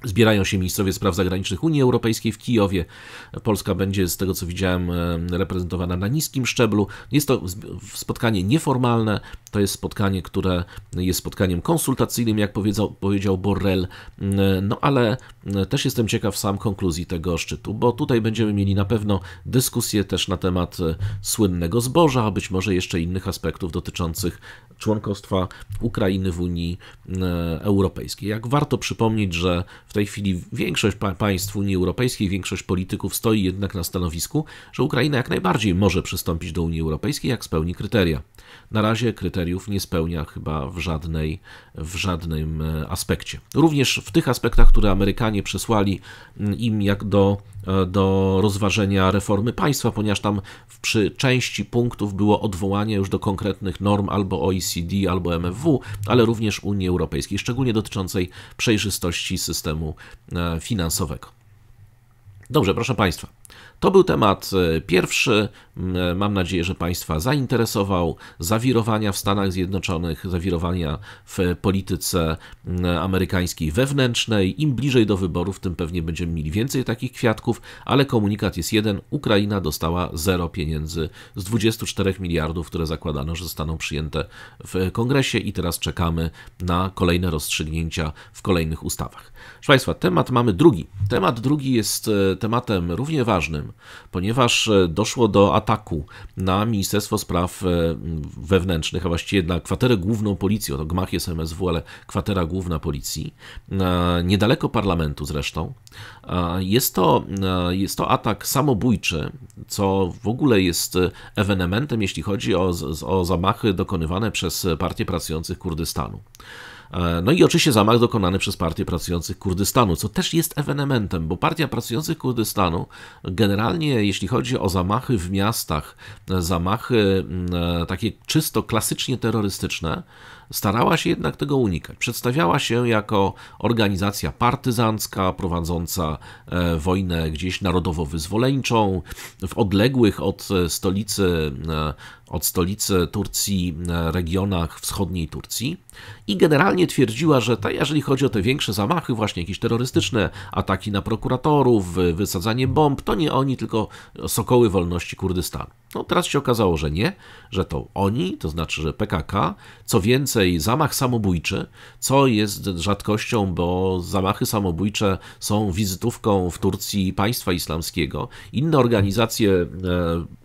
Zbierają się ministrowie spraw zagranicznych Unii Europejskiej w Kijowie. Polska będzie, z tego co widziałem, reprezentowana na niskim szczeblu. Jest to spotkanie nieformalne, to jest spotkanie, które jest spotkaniem konsultacyjnym, jak powiedział, powiedział Borrell. No ale też jestem ciekaw sam konkluzji tego szczytu, bo tutaj będziemy mieli na pewno dyskusję też na temat e, słynnego zboża, a być może jeszcze innych aspektów dotyczących członkostwa Ukrainy w Unii Europejskiej. Jak warto przypomnieć, że w tej chwili większość państw Unii Europejskiej, większość polityków stoi jednak na stanowisku, że Ukraina jak najbardziej może przystąpić do Unii Europejskiej, jak spełni kryteria. Na razie kryteriów nie spełnia chyba w, żadnej, w żadnym e, aspekcie. Również w tych aspektach, które Amerykanie przesłali mm, im jak do E, do rozważenia reformy państwa, ponieważ tam przy części punktów było odwołanie już do konkretnych norm albo OECD, albo MFW, ale również Unii Europejskiej, szczególnie dotyczącej przejrzystości systemu e, finansowego. Dobrze, proszę Państwa. To był temat e, pierwszy. Mm, e, mam nadzieję, że Państwa zainteresował zawirowania w Stanach Zjednoczonych, zawirowania w polityce mm, amerykańskiej wewnętrznej. Im bliżej do wyborów, tym pewnie będziemy mieli więcej takich kwiatków, ale komunikat jest jeden. Ukraina dostała zero pieniędzy z 24 miliardów, które zakładano, że zostaną przyjęte w kongresie i teraz czekamy na kolejne rozstrzygnięcia w kolejnych ustawach. Proszę Państwa, temat mamy drugi. Temat drugi jest e, tematem równie ważnym, ponieważ e, doszło do ataku ataku na Ministerstwo Spraw e, Wewnętrznych, a właściwie na kwaterę główną policji, oto gmach jest MSW, ale kwatera główna policji, niedaleko parlamentu zresztą. Jest to, e, jest to atak samobójczy, co w ogóle jest ewenementem, jeśli chodzi o, o zamachy dokonywane przez Partię Pracujących Kurdystanu. E, no i oczywiście zamach dokonany przez Partię Pracujących Kurdystanu, co też jest ewenementem, bo Partia Pracujących Kurdystanu generalnie, jeśli chodzi o zamachy w miastach, e, zamachy mm, e, takie czysto klasycznie terrorystyczne, starała się jednak tego unikać. Przedstawiała się jako organizacja partyzancka, prowadząca e, wojnę gdzieś narodowo-wyzwoleńczą, w odległych od stolicy, e, od stolicy Turcji e, regionach wschodniej Turcji i generalnie twierdziła, że ta, jeżeli chodzi o te większe zamachy, właśnie jakieś terrorystyczne ataki na prokuratorów, wysadzanie bomb, to nie oni, tylko sokoły wolności Kurdystanu. No teraz się okazało, że nie, że to oni, to znaczy, że PKK, co więcej, więcej zamach samobójczy, co jest rzadkością, bo zamachy samobójcze są wizytówką w Turcji państwa islamskiego. Inne organizacje e,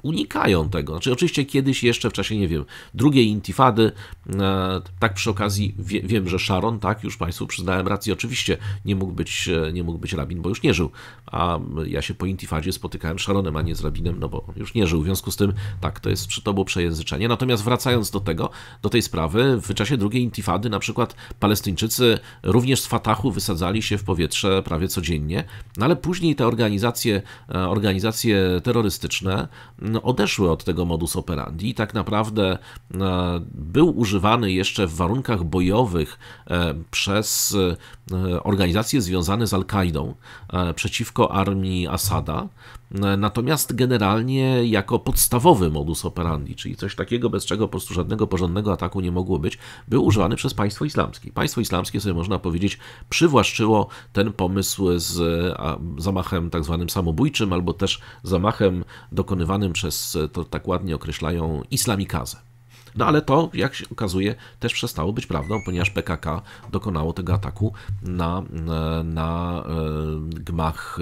unikają tego. Znaczy, oczywiście kiedyś jeszcze w czasie, nie wiem, drugiej intifady, e, tak przy okazji wie, wiem, że Sharon, tak, już Państwu przyznałem rację, oczywiście nie mógł być, e, nie mógł być rabin, bo już nie żył. A ja się po intifadzie spotykałem z Sharonem, a nie z rabinem, no bo już nie żył. W związku z tym, tak, to jest, to było przejęzyczenie. Natomiast wracając do tego, do tej sprawy, czasie drugiej intifady na przykład Palestyńczycy również z Fatahu wysadzali się w powietrze prawie codziennie, no ale później te organizacje, e, organizacje terrorystyczne no, odeszły od tego modus operandi i tak naprawdę e, był używany jeszcze w warunkach bojowych e, przez organizacje związane z Al-Kaidą przeciwko armii Asada. E, natomiast generalnie jako podstawowy modus operandi, czyli coś takiego, bez czego po prostu żadnego porządnego ataku nie mogło być, był używany przez państwo islamskie. Państwo islamskie sobie można powiedzieć przywłaszczyło ten pomysł z zamachem tak zwanym samobójczym, albo też zamachem dokonywanym przez, to tak ładnie określają, islamikazę. No ale to, jak się okazuje, też przestało być prawdą, ponieważ PKK dokonało tego ataku na, na e, gmach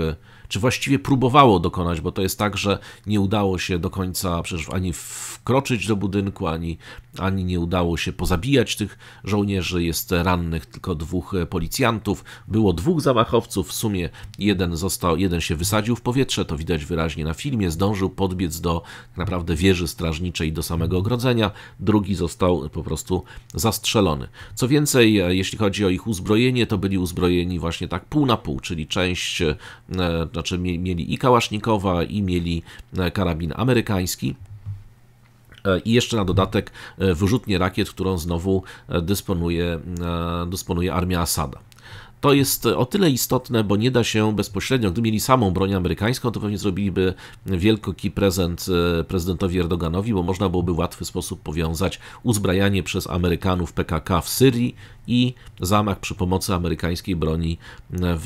czy właściwie próbowało dokonać, bo to jest tak, że nie udało się do końca przecież ani wkroczyć do budynku, ani, ani nie udało się pozabijać tych żołnierzy. Jest rannych tylko dwóch policjantów. Było dwóch zamachowców, w sumie jeden został, jeden się wysadził w powietrze, to widać wyraźnie na filmie. Zdążył podbiec do naprawdę wieży strażniczej, do samego ogrodzenia. Drugi został po prostu zastrzelony. Co więcej, jeśli chodzi o ich uzbrojenie, to byli uzbrojeni właśnie tak pół na pół, czyli część e, znaczy mieli i Kałasznikowa, i mieli e, karabin amerykański. E, I jeszcze na dodatek e, wyrzutnie rakiet, którą znowu dysponuje, dysponuje armia Asada. To jest o tyle istotne, bo nie da się bezpośrednio, gdyby mieli samą broń amerykańską, to pewnie zrobiliby wielki prezent e, prezydentowi Erdoganowi, bo można byłoby w łatwy sposób powiązać uzbrajanie przez Amerykanów PKK w Syrii i zamach przy pomocy amerykańskiej broni w,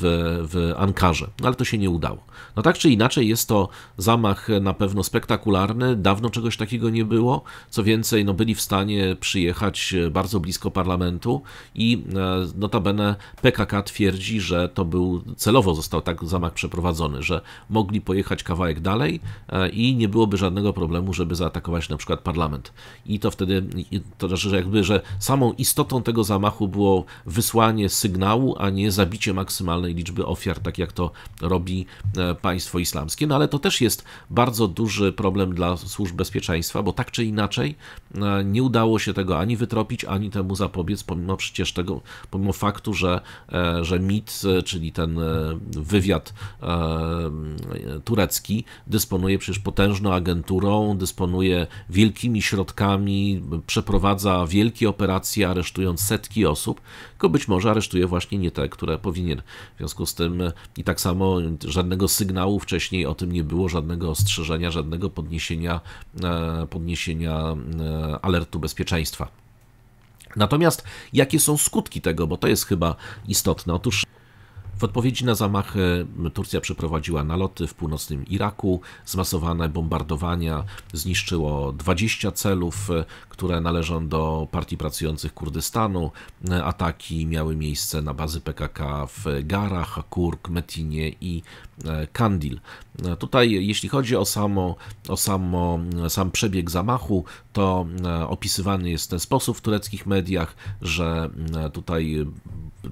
w Ankarze. No, ale to się nie udało. No tak czy inaczej jest to zamach na pewno spektakularny, dawno czegoś takiego nie było. Co więcej, no byli w stanie przyjechać bardzo blisko parlamentu i e, notabene PKK twierdzi, że to był celowo został tak zamach przeprowadzony, że mogli pojechać kawałek dalej e, i nie byłoby żadnego problemu, żeby zaatakować na przykład parlament. I to wtedy, to znaczy, że jakby, że samą istotą tego zamachu było wysłanie sygnału, a nie zabicie maksymalnej liczby ofiar, tak jak to robi e, państwo islamskie. No ale to też jest bardzo duży problem dla służb bezpieczeństwa, bo tak czy inaczej e, nie udało się tego ani wytropić, ani temu zapobiec, pomimo przecież tego, pomimo faktu, że że MIT, e, czyli ten e, wywiad e, turecki, dysponuje przecież potężną agenturą, dysponuje wielkimi środkami, przeprowadza wielkie operacje, aresztując setki osób, tylko być może aresztuje właśnie nie te, które powinien. W związku z tym i tak samo żadnego sygnału wcześniej o tym nie było, żadnego ostrzeżenia, żadnego podniesienia, podniesienia alertu bezpieczeństwa. Natomiast jakie są skutki tego, bo to jest chyba istotne? Otóż w odpowiedzi na zamachy Turcja przeprowadziła naloty w północnym Iraku, zmasowane bombardowania, zniszczyło 20 celów, które należą do partii pracujących Kurdystanu. Ataki miały miejsce na bazy PKK w Garach, Kurk, Metinie i e, Kandil. Tutaj, jeśli chodzi o, samo, o samo, sam przebieg zamachu, to e, opisywany jest w ten sposób w tureckich mediach, że e, tutaj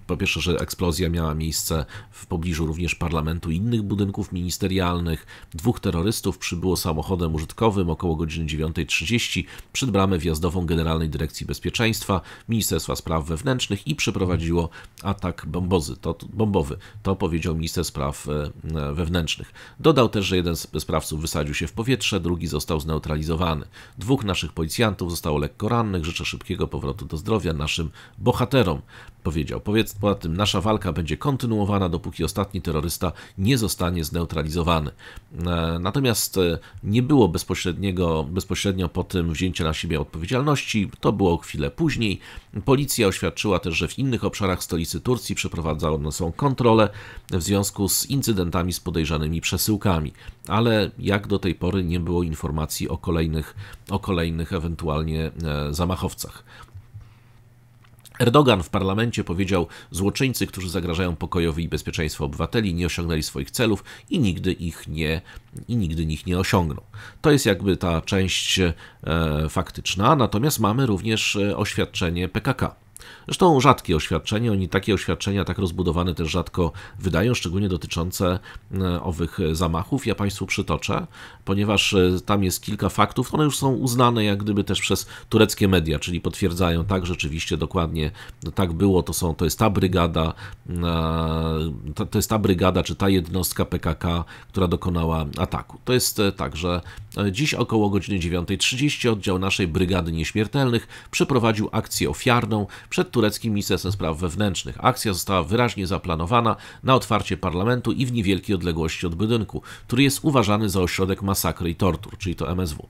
po pierwsze, że eksplozja miała miejsce w pobliżu również parlamentu i innych budynków ministerialnych. Dwóch terrorystów przybyło samochodem użytkowym około godziny 9.30 przed bramę wjazdową Generalnej Dyrekcji Bezpieczeństwa Ministerstwa Spraw Wewnętrznych i przeprowadziło atak bombozy, to, bombowy. To powiedział minister spraw e, e, wewnętrznych. Dodał też, że jeden z sprawców wysadził się w powietrze, drugi został zneutralizowany. Dwóch naszych policjantów zostało lekko rannych. Życzę szybkiego powrotu do zdrowia naszym bohaterom, powiedział. Katowiec. Poza tym nasza walka będzie kontynuowana, dopóki ostatni terrorysta nie zostanie zneutralizowany. E, natomiast e, nie było bezpośredniego, bezpośrednio po tym wzięcia na siebie odpowiedzialności, to było chwilę później. Policja oświadczyła też, że w innych obszarach stolicy Turcji przeprowadzano są kontrole w związku z incydentami z podejrzanymi przesyłkami, ale jak do tej pory nie było informacji o kolejnych, o kolejnych ewentualnie e, zamachowcach. Erdogan w parlamencie powiedział: Złoczyńcy, którzy zagrażają pokojowi i bezpieczeństwu obywateli, nie osiągnęli swoich celów i nigdy ich nie, i nigdy ich nie osiągną. To jest jakby ta część e, faktyczna, natomiast mamy również e, oświadczenie PKK. Zresztą rzadkie oświadczenie, oni takie oświadczenia tak rozbudowane też rzadko wydają, szczególnie dotyczące e, owych zamachów. Ja Państwu przytoczę, ponieważ e, tam jest kilka faktów, one już są uznane jak gdyby też przez tureckie media, czyli potwierdzają tak, rzeczywiście dokładnie tak było, to, są, to jest ta brygada, e, to jest ta brygada, czy ta jednostka PKK, która dokonała ataku. To jest tak, że dziś około godziny 9.30 oddział naszej Brygady Nieśmiertelnych przeprowadził akcję ofiarną, przed tureckim Ministerstwem Spraw Wewnętrznych. Akcja została wyraźnie zaplanowana na otwarcie parlamentu i w niewielkiej odległości od budynku, który jest uważany za ośrodek masakry i tortur, czyli to MSW.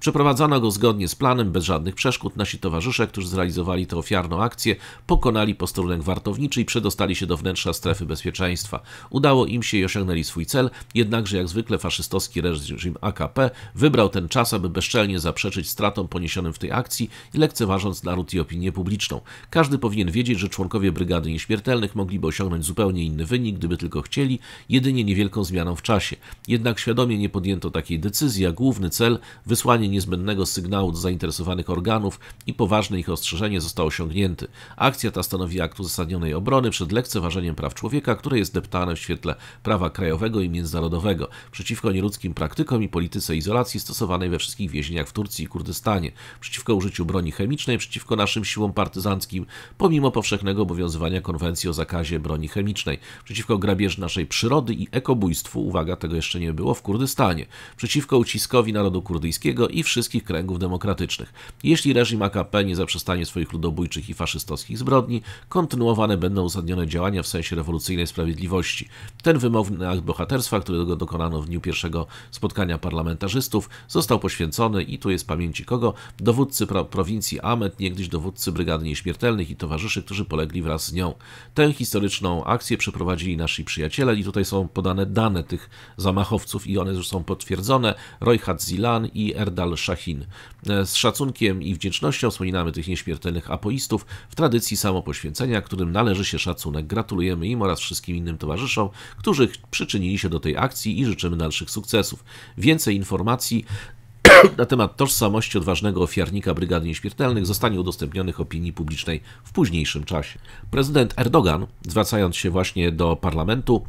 Przeprowadzano go zgodnie z planem, bez żadnych przeszkód. Nasi towarzysze, którzy zrealizowali tę ofiarną akcję, pokonali posterunek wartowniczy i przedostali się do wnętrza strefy bezpieczeństwa. Udało im się i osiągnęli swój cel, jednakże jak zwykle faszystowski reżim AKP wybrał ten czas, aby bezczelnie zaprzeczyć stratom poniesionym w tej akcji i lekceważąc naród i opinię publiczną. Każdy powinien wiedzieć, że członkowie Brygady Nieśmiertelnych mogliby osiągnąć zupełnie inny wynik, gdyby tylko chcieli, jedynie niewielką zmianą w czasie. Jednak świadomie nie podjęto takiej decyzji, a główny cel, wysłanie niezbędnego sygnału do zainteresowanych organów i poważne ich ostrzeżenie został osiągnięty. Akcja ta stanowi akt uzasadnionej obrony przed lekceważeniem praw człowieka, które jest deptane w świetle prawa krajowego i międzynarodowego, przeciwko nieludzkim praktykom i polityce izolacji stosowanej we wszystkich więzieniach w Turcji i Kurdystanie, przeciwko użyciu broni chemicznej, przeciwko naszym siłom partyzanckim. Europejskim, pomimo powszechnego obowiązywania konwencji o zakazie broni chemicznej, przeciwko grabieży naszej przyrody i ekobójstwu, uwaga, tego jeszcze nie było, w Kurdystanie, przeciwko uciskowi narodu kurdyjskiego i wszystkich kręgów demokratycznych. Jeśli reżim AKP nie zaprzestanie swoich ludobójczych i faszystowskich zbrodni, kontynuowane będą uzasadnione działania w sensie rewolucyjnej sprawiedliwości. Ten wymowny akt bohaterstwa, którego dokonano w dniu pierwszego spotkania parlamentarzystów, został poświęcony, i tu jest pamięci kogo, dowódcy prowincji Amet, niegdyś dowódcy brygady nieśmiertelnej, śmiertelnych i towarzyszy, którzy polegli wraz z nią. Tę historyczną akcję przeprowadzili nasi przyjaciele i tutaj są podane dane tych zamachowców i one już są potwierdzone. Rojhat Zilan i Erdal Shahin. E, z szacunkiem i wdzięcznością wspominamy tych nieśmiertelnych apoistów w tradycji samopoświęcenia, którym należy się szacunek. Gratulujemy im oraz wszystkim innym towarzyszom, którzy przyczynili się do tej akcji i życzymy dalszych sukcesów. Więcej informacji na temat tożsamości odważnego ofiarnika brygady nieśmiertelnych zostanie udostępnionych opinii publicznej w późniejszym czasie. Prezydent Erdogan, zwracając się właśnie do parlamentu,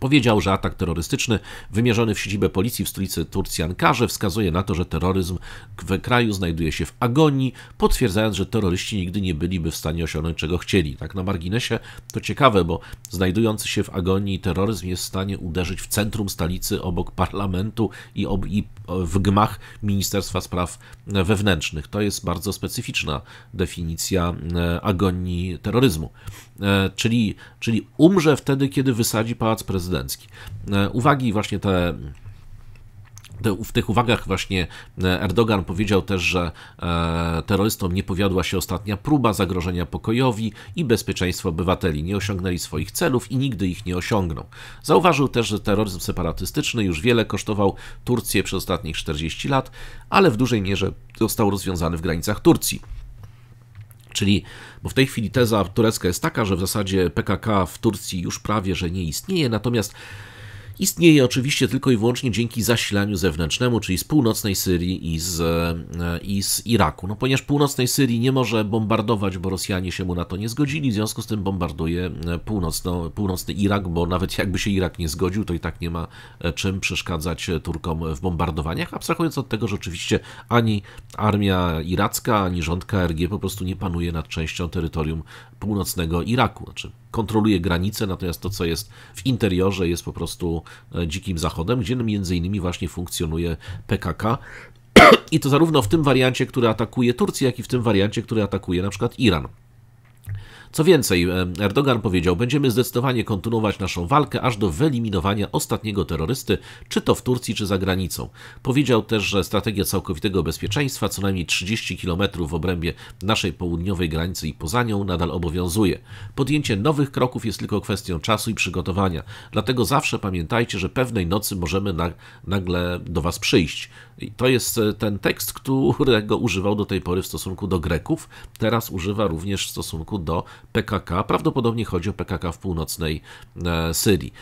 Powiedział, że atak terrorystyczny wymierzony w siedzibę policji w stolicy Turcji Ankarze wskazuje na to, że terroryzm w kraju znajduje się w agonii, potwierdzając, że terroryści nigdy nie byliby w stanie osiągnąć czego chcieli. Tak na marginesie to ciekawe, bo znajdujący się w agonii terroryzm jest w stanie uderzyć w centrum stolicy obok parlamentu i, ob i w gmach Ministerstwa Spraw Wewnętrznych. To jest bardzo specyficzna definicja e, agonii terroryzmu. E, czyli, czyli umrze wtedy, kiedy wysadzi pałac prezydencki. E, uwagi właśnie te w tych uwagach właśnie e, Erdogan powiedział też, że e, terrorystom nie powiadła się ostatnia próba zagrożenia pokojowi i bezpieczeństwu obywateli. Nie osiągnęli swoich celów i nigdy ich nie osiągną. Zauważył też, że terroryzm separatystyczny już wiele kosztował Turcję przez ostatnich 40 lat, ale w dużej mierze został rozwiązany w granicach Turcji. Czyli, bo w tej chwili teza turecka jest taka, że w zasadzie PKK w Turcji już prawie że nie istnieje, natomiast Istnieje oczywiście tylko i wyłącznie dzięki zasilaniu zewnętrznemu, czyli z północnej Syrii i z, e, i z Iraku. No, ponieważ północnej Syrii nie może bombardować, bo Rosjanie się mu na to nie zgodzili, w związku z tym bombarduje e, północno, północny Irak, bo nawet jakby się Irak nie zgodził, to i tak nie ma e, czym przeszkadzać Turkom w bombardowaniach, abstrahując od tego, że oczywiście ani armia iracka, ani rząd KRG po prostu nie panuje nad częścią terytorium północnego Iraku. Znaczy, kontroluje granice, natomiast to, co jest w interiorze, jest po prostu e, dzikim zachodem, gdzie między innymi właśnie funkcjonuje PKK. I to zarówno w tym wariancie, który atakuje Turcję, jak i w tym wariancie, który atakuje na przykład Iran. Co więcej, e, Erdogan powiedział, będziemy zdecydowanie kontynuować naszą walkę aż do wyeliminowania ostatniego terrorysty, czy to w Turcji, czy za granicą. Powiedział też, że strategia całkowitego bezpieczeństwa co najmniej 30 km w obrębie naszej południowej granicy i poza nią nadal obowiązuje. Podjęcie nowych kroków jest tylko kwestią czasu i przygotowania. Dlatego zawsze pamiętajcie, że pewnej nocy możemy na, nagle do Was przyjść. I to jest e, ten tekst, którego używał do tej pory w stosunku do Greków. Teraz używa również w stosunku do PKK. Prawdopodobnie chodzi o PKK w północnej e, Syrii.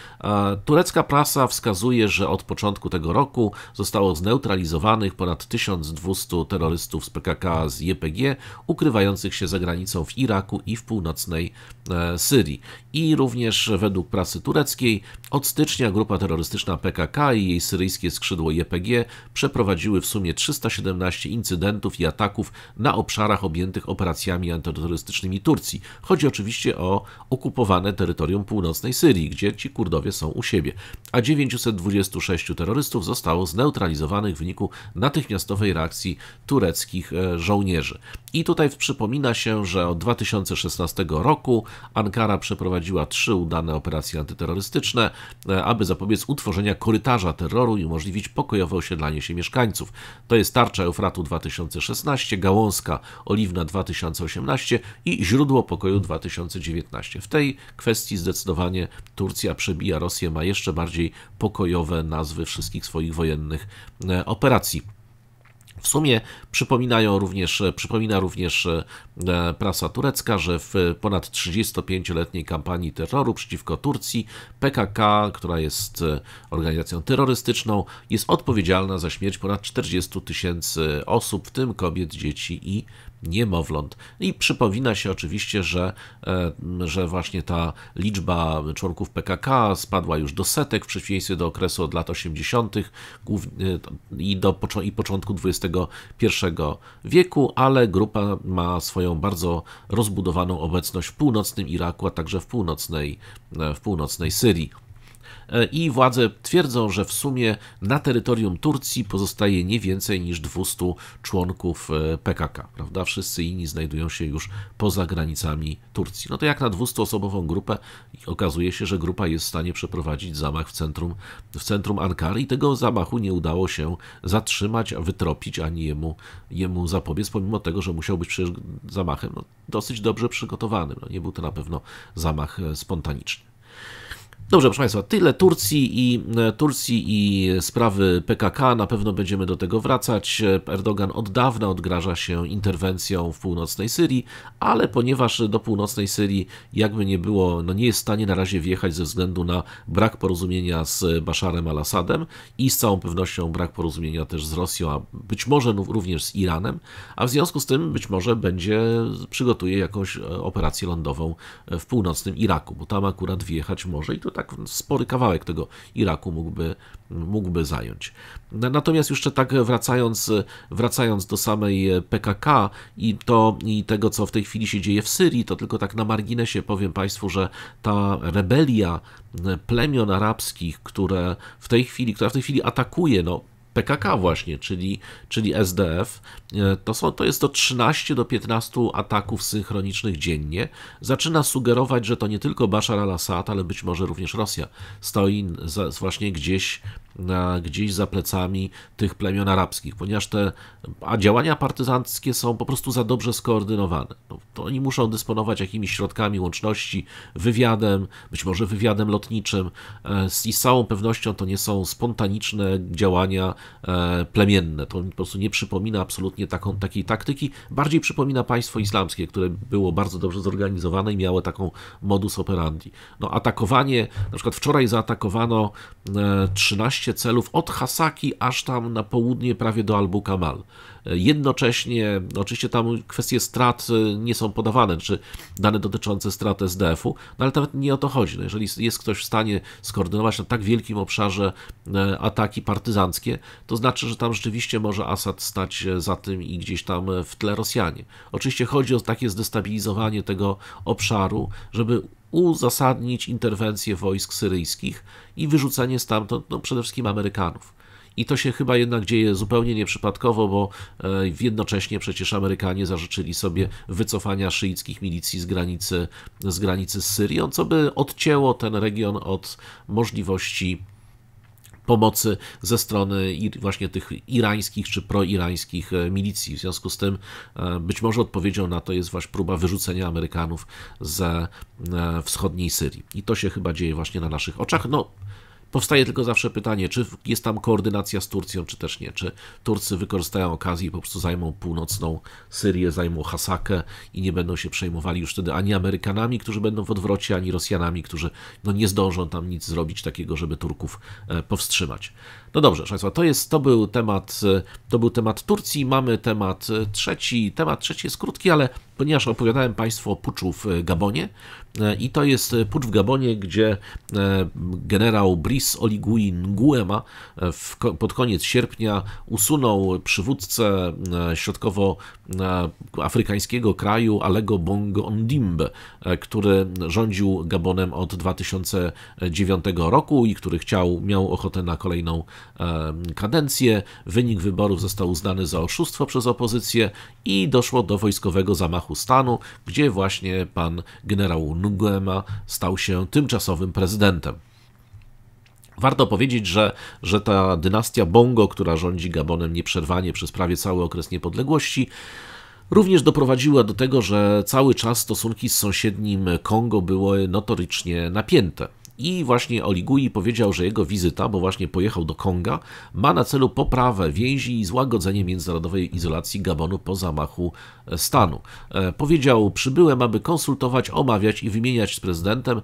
Turecka prasa wskazuje, że od początku tego roku zostało zneutralizowanych ponad 1200 terrorystów z PKK z JPG ukrywających się za granicą w Iraku i w północnej e, Syrii i również według prasy tureckiej od stycznia grupa terrorystyczna PKK i jej syryjskie skrzydło JPG przeprowadziły w sumie 317 incydentów i ataków na obszarach objętych operacjami antyterrorystycznymi Turcji. Chodzi oczywiście o okupowane terytorium północnej Syrii, gdzie ci Kurdowie są u siebie, a 926 terrorystów zostało zneutralizowanych w wyniku natychmiastowej reakcji tureckich e, żołnierzy. I tutaj przypomina się, że od 2016 roku Ankara przeprowadziła przeprowadziła trzy udane operacje antyterrorystyczne, e, aby zapobiec utworzenia korytarza terroru i umożliwić pokojowe osiedlanie się mieszkańców. To jest tarcza Eufratu 2016, Gałązka Oliwna 2018 i Źródło Pokoju 2019. W tej kwestii zdecydowanie Turcja przebija Rosję, ma jeszcze bardziej pokojowe nazwy wszystkich swoich wojennych e, operacji. W sumie przypominają również, przypomina również e, prasa turecka, że w ponad 35-letniej kampanii terroru przeciwko Turcji PKK, która jest e, organizacją terrorystyczną, jest odpowiedzialna za śmierć ponad 40 tysięcy osób, w tym kobiet, dzieci i niemowląt. I przypomina się oczywiście, że, e, że właśnie ta liczba członków PKK spadła już do setek w przeciwieństwie do okresu od lat 80. E, i, do, i początku XXI wieku, ale grupa ma swoją bardzo rozbudowaną obecność w północnym Iraku, a także w północnej, e, w północnej Syrii. E, i władze twierdzą, że w sumie na terytorium Turcji pozostaje nie więcej niż 200 członków e, PKK, prawda? Wszyscy inni znajdują się już poza granicami Turcji. No to jak na 200-osobową grupę okazuje się, że grupa jest w stanie przeprowadzić zamach w centrum, w centrum Ankary i tego zamachu nie udało się zatrzymać, wytropić, ani jemu, jemu zapobiec, pomimo tego, że musiał być przecież zamachem no, dosyć dobrze przygotowanym. No, nie był to na pewno zamach e, spontaniczny. Dobrze, proszę Państwa, tyle Turcji i, e, Turcji i sprawy PKK. Na pewno będziemy do tego wracać. Erdogan od dawna odgraża się interwencją w północnej Syrii, ale ponieważ do północnej Syrii, jakby nie było, no nie jest w stanie na razie wjechać ze względu na brak porozumienia z Basharem al-Assadem i z całą pewnością brak porozumienia też z Rosją, a być może również z Iranem, a w związku z tym być może będzie, przygotuje jakąś e, operację lądową e, w północnym Iraku, bo tam akurat wjechać może i tutaj tak spory kawałek tego Iraku mógłby, mógłby zająć. Natomiast jeszcze tak wracając, wracając do samej PKK i, to, i tego, co w tej chwili się dzieje w Syrii, to tylko tak na marginesie powiem Państwu, że ta rebelia plemion arabskich, które w tej chwili, która w tej chwili atakuje, no PKK właśnie, czyli, czyli SDF, E, to, są, to jest to 13 do 15 ataków synchronicznych dziennie, zaczyna sugerować, że to nie tylko Bashar al-Assad, ale być może również Rosja stoi za, właśnie gdzieś, na, gdzieś za plecami tych plemion arabskich, ponieważ te a działania partyzanckie są po prostu za dobrze skoordynowane. To, no, to oni muszą dysponować jakimiś środkami łączności, wywiadem, być może wywiadem lotniczym e, i z całą pewnością to nie są spontaniczne działania e, plemienne. To po prostu nie przypomina absolutnie taką, takiej taktyki. Bardziej przypomina państwo islamskie, które było bardzo dobrze zorganizowane i miało taką modus operandi. No, atakowanie, na przykład wczoraj zaatakowano 13 e, celów od Hasaki aż tam na południe prawie do Albu Kamal. Jednocześnie, oczywiście tam kwestie strat y, nie są podawane, czy dane dotyczące strat SDF-u, no ale nawet nie o to chodzi. No jeżeli jest ktoś w stanie skoordynować na tak wielkim obszarze e, ataki partyzanckie, to znaczy, że tam rzeczywiście może Assad stać za tym i gdzieś tam e, w tle Rosjanie. Oczywiście chodzi o takie zdestabilizowanie tego obszaru, żeby uzasadnić interwencję wojsk syryjskich i wyrzucenie stamtąd no, przede wszystkim Amerykanów. I to się chyba jednak dzieje zupełnie nieprzypadkowo, bo e, jednocześnie przecież Amerykanie zażyczyli sobie wycofania szyickich milicji z granicy, z granicy z Syrią, co by odcięło ten region od możliwości pomocy ze strony właśnie tych irańskich czy proirańskich e, milicji. W związku z tym e, być może odpowiedzią na to jest właśnie próba wyrzucenia Amerykanów ze wschodniej Syrii. I to się chyba dzieje właśnie na naszych oczach. No, Powstaje tylko zawsze pytanie, czy jest tam koordynacja z Turcją, czy też nie. Czy Turcy wykorzystają okazję i po prostu zajmą północną Syrię, zajmą Hasakę i nie będą się przejmowali już wtedy ani Amerykanami, którzy będą w odwrocie, ani Rosjanami, którzy no, nie zdążą tam nic zrobić takiego, żeby Turków e, powstrzymać. No dobrze, Państwa, to, jest, to, był temat, e, to był temat Turcji. Mamy temat e, trzeci. Temat trzeci jest krótki, ale ponieważ opowiadałem Państwu o puczu w Gabonie, E, I to jest pucz w Gabonie, gdzie e, generał Brice Oligui Nguema e, pod koniec sierpnia usunął przywódcę środkowo afrykańskiego kraju Alego Bongo Ondimbe, e, który rządził Gabonem od 2009 roku i który chciał, miał ochotę na kolejną e, kadencję. Wynik wyborów został uznany za oszustwo przez opozycję i doszło do wojskowego zamachu stanu, gdzie właśnie pan generał Nguema stał się tymczasowym prezydentem. Warto powiedzieć, że, że ta dynastia Bongo, która rządzi Gabonem nieprzerwanie przez prawie cały okres niepodległości, również doprowadziła do tego, że cały czas stosunki z sąsiednim Kongo były notorycznie napięte. I właśnie Oligui powiedział, że jego wizyta, bo właśnie pojechał do Konga, ma na celu poprawę więzi i złagodzenie międzynarodowej izolacji Gabonu po zamachu e, stanu. E, powiedział: Przybyłem, aby konsultować, omawiać i wymieniać z prezydentem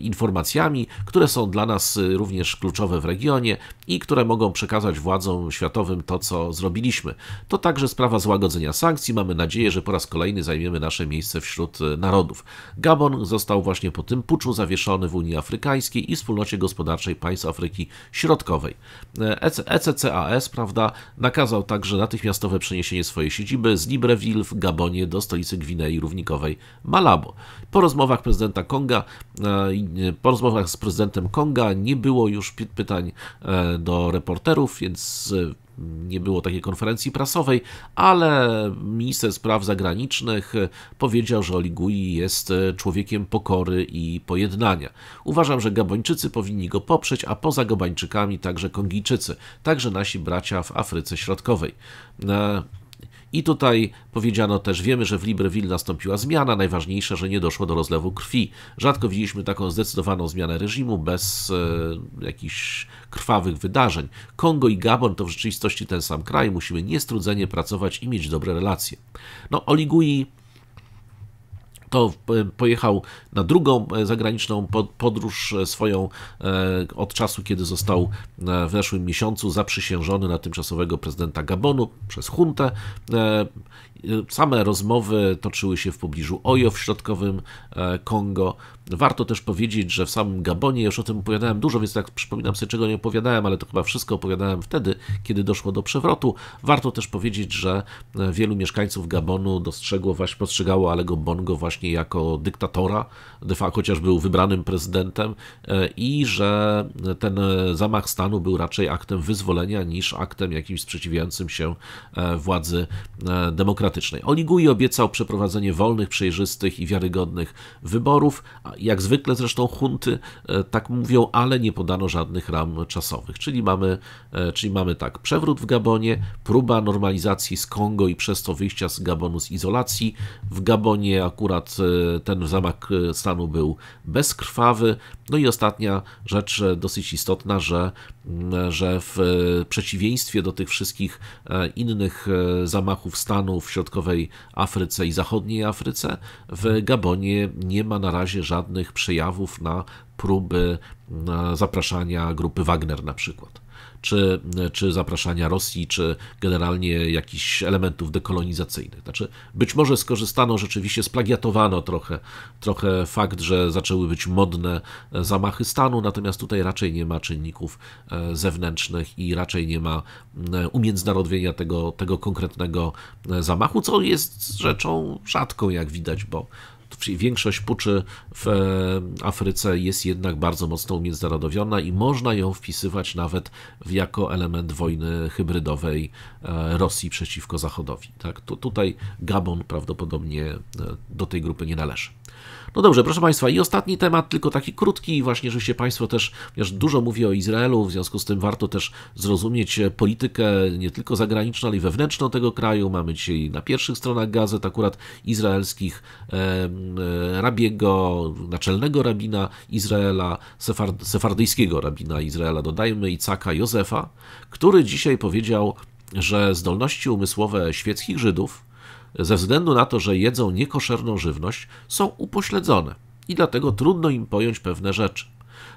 informacjami, które są dla nas e, również kluczowe w regionie i które mogą przekazać władzom światowym to, co zrobiliśmy. To także sprawa złagodzenia sankcji. Mamy nadzieję, że po raz kolejny zajmiemy nasze miejsce wśród narodów. Gabon został właśnie po tym puczu zawieszony w Unii Afrykańskiej i Wspólnocie Gospodarczej Państw Afryki Środkowej. ECCAS, e e prawda, nakazał także natychmiastowe przeniesienie swojej siedziby z Libreville w Gabonie do stolicy Gwinei Równikowej Malabo. Po rozmowach prezydenta Konga, e, po rozmowach z prezydentem Konga nie było już pytań do reporterów, więc nie było takiej konferencji prasowej, ale minister spraw zagranicznych powiedział, że Oligui jest człowiekiem pokory i pojednania. Uważam, że Gabończycy powinni go poprzeć, a poza Gabończykami także Kongijczycy, także nasi bracia w Afryce Środkowej. E, i tutaj powiedziano też, wiemy, że w Libreville nastąpiła zmiana, najważniejsze, że nie doszło do rozlewu krwi. Rzadko widzieliśmy taką zdecydowaną zmianę reżimu bez e, jakichś krwawych wydarzeń. Kongo i Gabon to w rzeczywistości ten sam kraj, musimy niestrudzenie pracować i mieć dobre relacje. No, Oligui to e, pojechał na drugą e, zagraniczną podróż e, swoją od czasu, kiedy został w zeszłym miesiącu zaprzysiężony na tymczasowego prezydenta Gabonu przez huntę. Same rozmowy toczyły się w pobliżu Ojo w środkowym Kongo. Warto też powiedzieć, że w samym Gabonie już o tym opowiadałem dużo, więc tak przypominam sobie, czego nie opowiadałem, ale to chyba wszystko opowiadałem wtedy, kiedy doszło do przewrotu. Warto też powiedzieć, że e, wielu mieszkańców Gabonu dostrzegło, właśnie postrzegało Alego Bongo właśnie jako dyktatora, de facto chociaż był wybranym prezydentem e, i że ten zamach stanu był raczej aktem wyzwolenia niż aktem jakimś sprzeciwiającym się e, władzy demokratycznej. Oligui obiecał przeprowadzenie wolnych, przejrzystych i wiarygodnych wyborów, jak zwykle zresztą hunty e, tak mówią, ale nie podano żadnych ram czasowych. Czyli mamy, e, czyli mamy tak, przewrót w Gabonie, próba normalizacji z Kongo i przez to wyjścia z Gabonu z izolacji. W Gabonie akurat e, ten zamach stanu był bezkrwawy, no i ostatnia rzecz dosyć istotna, że, mm, że w e, przeciwieństwie do tych wszystkich e, innych e, zamachów stanu w środkowej Afryce i zachodniej Afryce, w Gabonie nie ma na razie żadnych przejawów na próby mm, zapraszania grupy Wagner na przykład czy, czy zapraszania Rosji, czy generalnie jakichś elementów dekolonizacyjnych. Znaczy, być może skorzystano rzeczywiście, splagiatowano trochę, trochę fakt, że zaczęły być modne zamachy stanu, natomiast tutaj raczej nie ma czynników e, zewnętrznych i raczej nie ma e, umiędzynarodowienia tego, tego konkretnego e, zamachu, co jest rzeczą rzadką, jak widać, bo większość puczy w e, Afryce jest jednak bardzo mocno umiędzynarodowiona i można ją wpisywać nawet jako element wojny hybrydowej e, Rosji przeciwko Zachodowi. Tak? tutaj Gabon prawdopodobnie e, do tej grupy nie należy. No dobrze, proszę Państwa, i ostatni temat, tylko taki krótki, właśnie, żeście Państwo też, ponieważ dużo mówi o Izraelu, w związku z tym warto też zrozumieć e, politykę nie tylko zagraniczną, ale i wewnętrzną tego kraju. Mamy dzisiaj na pierwszych stronach gazet akurat izraelskich e, rabiego, naczelnego rabina Izraela, sefard, sefardyjskiego rabina Izraela, dodajmy, Icaka Józefa, który dzisiaj powiedział, że zdolności umysłowe świeckich Żydów ze względu na to, że jedzą niekoszerną żywność, są upośledzone i dlatego trudno im pojąć pewne rzeczy.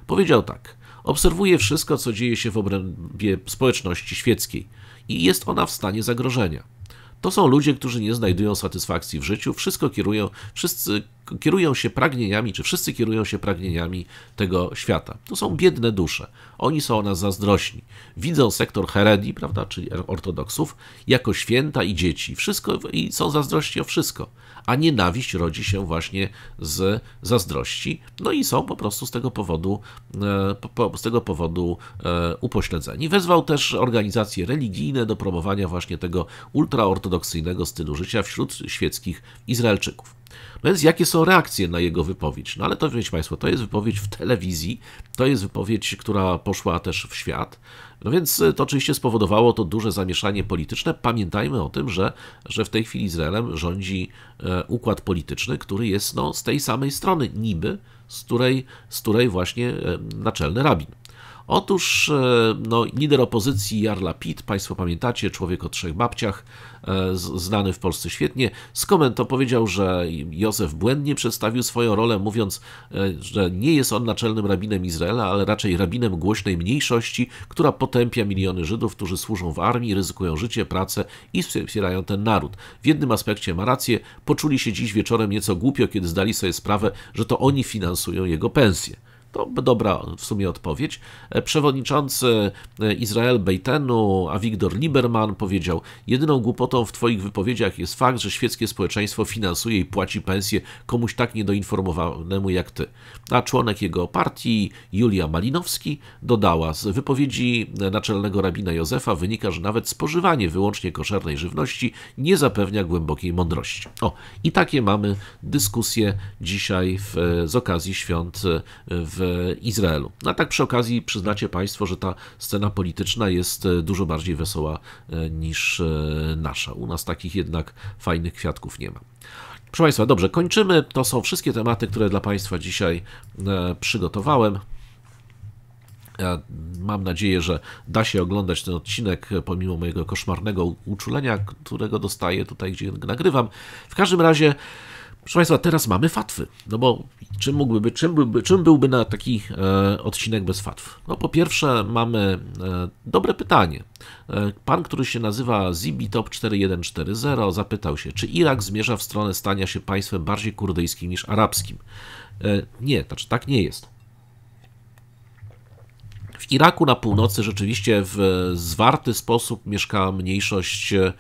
Powiedział tak: Obserwuje wszystko, co dzieje się w obrębie społeczności świeckiej i jest ona w stanie zagrożenia. To są ludzie, którzy nie znajdują satysfakcji w życiu, wszystko kierują, wszyscy kierują się pragnieniami, czy wszyscy kierują się pragnieniami tego świata. To są biedne dusze. Oni są o nas zazdrośni. Widzą sektor heredii, prawda, czyli ortodoksów, jako święta i dzieci. Wszystko i są zazdrości o wszystko a nienawiść rodzi się właśnie z zazdrości. No i są po prostu z tego powodu, e, z tego powodu e, upośledzeni. Wezwał też organizacje religijne do promowania właśnie tego ultraortodoksyjnego stylu życia wśród świeckich Izraelczyków. No więc jakie są reakcje na jego wypowiedź? No ale to, wiecie Państwo, to jest wypowiedź w telewizji, to jest wypowiedź, która poszła też w świat. No więc e, to oczywiście spowodowało to duże zamieszanie polityczne. Pamiętajmy o tym, że, że w tej chwili Izraelem rządzi e, układ polityczny, który jest no, z tej samej strony niby, z której, z której właśnie e, naczelny rabin. Otóż no, lider opozycji Jarla Pitt, Państwo pamiętacie, człowiek o trzech babciach, E, znany w Polsce świetnie, skomentował, powiedział, że Józef błędnie przedstawił swoją rolę, mówiąc, e, że nie jest on naczelnym rabinem Izraela, ale raczej rabinem głośnej mniejszości, która potępia miliony Żydów, którzy służą w armii, ryzykują życie, pracę i wspierają ten naród. W jednym aspekcie ma rację, poczuli się dziś wieczorem nieco głupio, kiedy zdali sobie sprawę, że to oni finansują jego pensję. To dobra w sumie odpowiedź. E, przewodniczący e, Izrael Bejtenu, Avigdor Lieberman powiedział: Jedyną głupotą w Twoich wypowiedziach jest fakt, że świeckie społeczeństwo finansuje i płaci pensję komuś tak niedoinformowanemu jak Ty. A członek jego partii, Julia Malinowski, dodała: Z wypowiedzi naczelnego rabina Józefa wynika, że nawet spożywanie wyłącznie koszernej żywności nie zapewnia głębokiej mądrości. O, i takie mamy dyskusje dzisiaj w, z okazji świąt e, w w Izraelu. No a tak przy okazji przyznacie Państwo, że ta scena polityczna jest e, dużo bardziej wesoła e, niż e, nasza. U nas takich jednak fajnych kwiatków nie ma. Proszę Państwa, dobrze, kończymy. To są wszystkie tematy, które dla Państwa dzisiaj przygotowałem. Mam nadzieję, że da się oglądać ten odcinek pomimo mojego koszmarnego uczulenia, którego dostaję tutaj, gdzie nagrywam. W każdym razie. Proszę Państwa, teraz mamy fatwy. No bo czym mógłby być, czym, byłby, czym byłby na taki e, odcinek bez fatw? No po pierwsze mamy e, dobre pytanie. E, pan, który się nazywa Zibitop 4140 zapytał się, czy Irak zmierza w stronę stania się państwem bardziej kurdyjskim niż arabskim? E, nie, znaczy tak nie jest. W Iraku na północy rzeczywiście w e, zwarty sposób mieszka mniejszość e,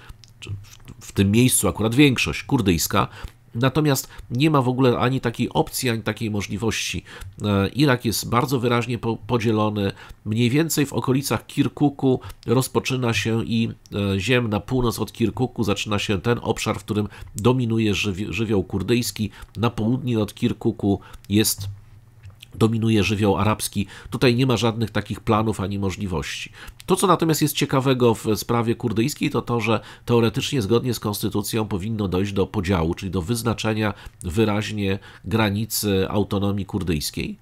w tym miejscu akurat większość kurdyjska, Natomiast nie ma w ogóle ani takiej opcji, ani takiej możliwości. E, Irak jest bardzo wyraźnie podzielony. Mniej więcej w okolicach Kirkuku rozpoczyna się i e, ziem na północ od Kirkuku zaczyna się ten obszar, w którym dominuje żywioł kurdyjski. Na południe od Kirkuku jest dominuje żywioł arabski. Tutaj nie ma żadnych takich planów ani możliwości. To, co natomiast jest ciekawego w sprawie kurdyjskiej, to to, że teoretycznie zgodnie z konstytucją powinno dojść do podziału, czyli do wyznaczenia wyraźnie granicy autonomii kurdyjskiej.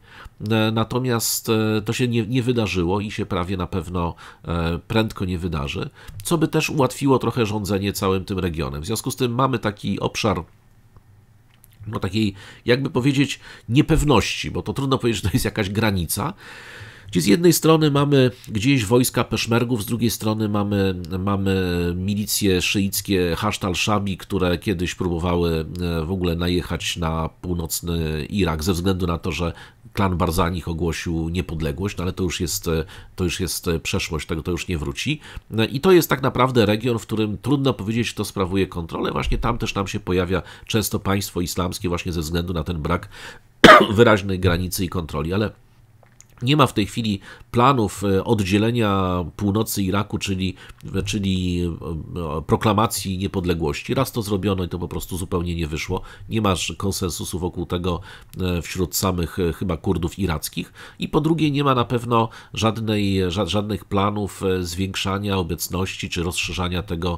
E, natomiast e, to się nie, nie wydarzyło i się prawie na pewno e, prędko nie wydarzy, co by też ułatwiło trochę rządzenie całym tym regionem. W związku z tym mamy taki obszar no takiej, jakby powiedzieć, niepewności, bo to trudno powiedzieć, że to jest jakaś granica. Gdzie z jednej strony mamy gdzieś wojska peszmergów, z drugiej strony mamy, mamy milicje szyickie Hasztal Shabi, które kiedyś próbowały e, w ogóle najechać na północny Irak ze względu na to, że klan Barzanich ogłosił niepodległość, no ale to już jest, to już jest przeszłość, tego to już nie wróci. E, I to jest tak naprawdę region, w którym trudno powiedzieć, kto sprawuje kontrolę. Właśnie tam też nam się pojawia często państwo islamskie właśnie ze względu na ten brak wyraźnej granicy i kontroli, ale nie ma w tej chwili planów e, oddzielenia północy Iraku, czyli, e, czyli e, proklamacji niepodległości. Raz to zrobiono i to po prostu zupełnie nie wyszło. Nie ma konsensusu wokół tego wśród samych chyba Kurdów irackich. I po drugie, nie ma na pewno żadnej, żadnych planów zwiększania obecności czy rozszerzania tego,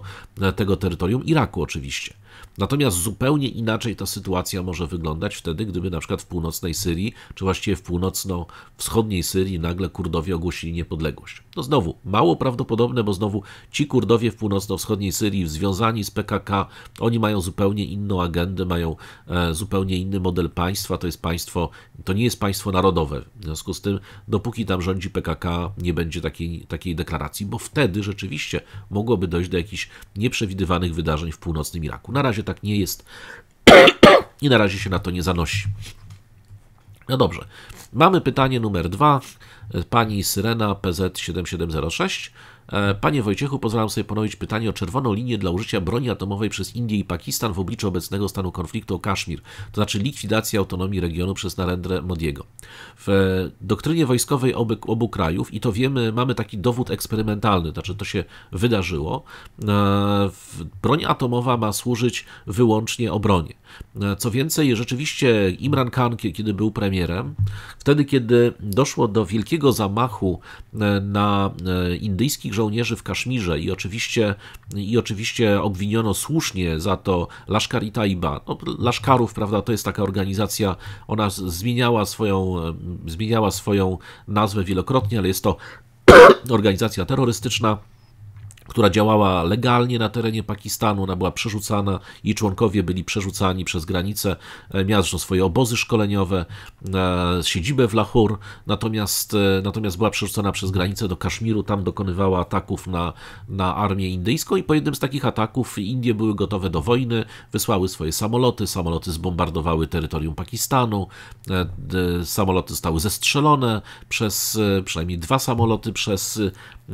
tego terytorium Iraku, oczywiście. Natomiast zupełnie inaczej ta sytuacja może wyglądać wtedy, gdyby na przykład w północnej Syrii, czy właściwie w północno-wschodniej Syrii nagle Kurdowie ogłosili niepodległość. No znowu, mało prawdopodobne, bo znowu ci Kurdowie w północno-wschodniej Syrii związani z PKK, oni mają zupełnie inną agendę, mają e, zupełnie inny model państwa, to jest państwo, to nie jest państwo narodowe. W związku z tym, dopóki tam rządzi PKK, nie będzie takiej, takiej deklaracji, bo wtedy rzeczywiście mogłoby dojść do jakichś nieprzewidywanych wydarzeń w północnym Iraku. Na razie tak nie jest i na razie się na to nie zanosi. No dobrze. Mamy pytanie numer dwa. Pani Syrena PZ7706. E, panie Wojciechu, pozwalam sobie ponowić pytanie o czerwoną linię dla użycia broni atomowej przez Indię i Pakistan w obliczu obecnego stanu konfliktu o Kaszmir, to znaczy likwidacji autonomii regionu przez Narendra Modiego. W e, doktrynie wojskowej obu, obu krajów, i to wiemy, mamy taki dowód eksperymentalny, to znaczy to się wydarzyło, e, broń atomowa ma służyć wyłącznie obronie. Co więcej, rzeczywiście Imran Khan, kiedy był premierem, wtedy kiedy doszło do wielkiego zamachu e, na e, indyjskich żołnierzy w Kaszmirze i oczywiście, i oczywiście obwiniono słusznie za to Lashkar i Taiba. No, Lashkarów, prawda, to jest taka organizacja, ona zmieniała swoją, e, zmieniała swoją nazwę wielokrotnie, ale jest to organizacja terrorystyczna która działała legalnie na terenie Pakistanu. Ona była przerzucana i członkowie byli przerzucani przez granicę. E, miała swoje obozy szkoleniowe, e, siedzibę w Lahore, natomiast, e, natomiast była przerzucona przez granicę do Kaszmiru. Tam dokonywała ataków na, na armię indyjską i po jednym z takich ataków Indie były gotowe do wojny, wysłały swoje samoloty, samoloty zbombardowały terytorium Pakistanu, samoloty zostały zestrzelone przez przynajmniej dwa samoloty przez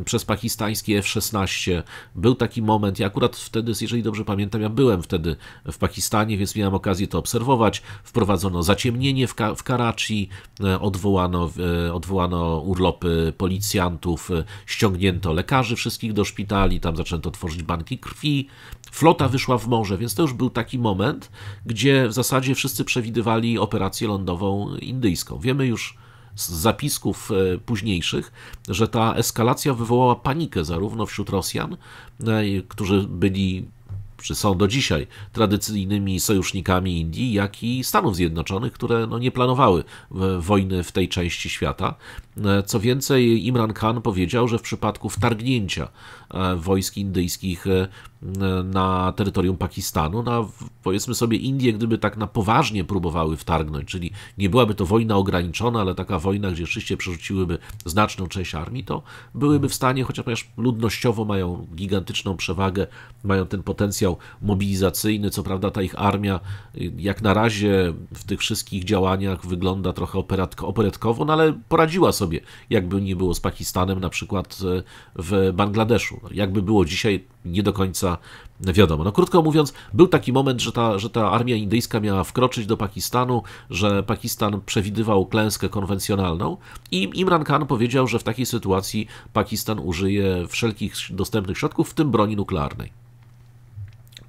przez pakistańskie F-16. Był taki moment, ja akurat wtedy, jeżeli dobrze pamiętam, ja byłem wtedy w Pakistanie, więc miałem okazję to obserwować. Wprowadzono zaciemnienie w, Ka w Karachi, e, odwołano, e, odwołano urlopy policjantów, e, ściągnięto lekarzy wszystkich do szpitali, tam zaczęto tworzyć banki krwi, flota wyszła w morze, więc to już był taki moment, gdzie w zasadzie wszyscy przewidywali operację lądową indyjską. Wiemy już z zapisków e, późniejszych, że ta eskalacja wywołała panikę zarówno wśród Rosjan, e, którzy byli czy są do dzisiaj tradycyjnymi sojusznikami Indii, jak i Stanów Zjednoczonych, które no, nie planowały wojny w tej części świata. E, co więcej, Imran Khan powiedział, że w przypadku wtargnięcia E, wojsk indyjskich e, na terytorium Pakistanu. Na, no, powiedzmy sobie, Indie, gdyby tak na poważnie próbowały wtargnąć, czyli nie byłaby to wojna ograniczona, ale taka wojna, gdzie rzeczywiście przerzuciłyby znaczną część armii, to byłyby w stanie, chociaż ludnościowo mają gigantyczną przewagę, mają ten potencjał mobilizacyjny. Co prawda, ta ich armia, jak na razie w tych wszystkich działaniach, wygląda trochę operatko, operetkowo, no ale poradziła sobie, jakby nie było z Pakistanem, na przykład e, w Bangladeszu. No, jakby było dzisiaj, nie do końca wiadomo. No krótko mówiąc, był taki moment, że ta, że ta armia indyjska miała wkroczyć do Pakistanu, że Pakistan przewidywał klęskę konwencjonalną i Imran Khan powiedział, że w takiej sytuacji Pakistan użyje wszelkich dostępnych środków, w tym broni nuklearnej.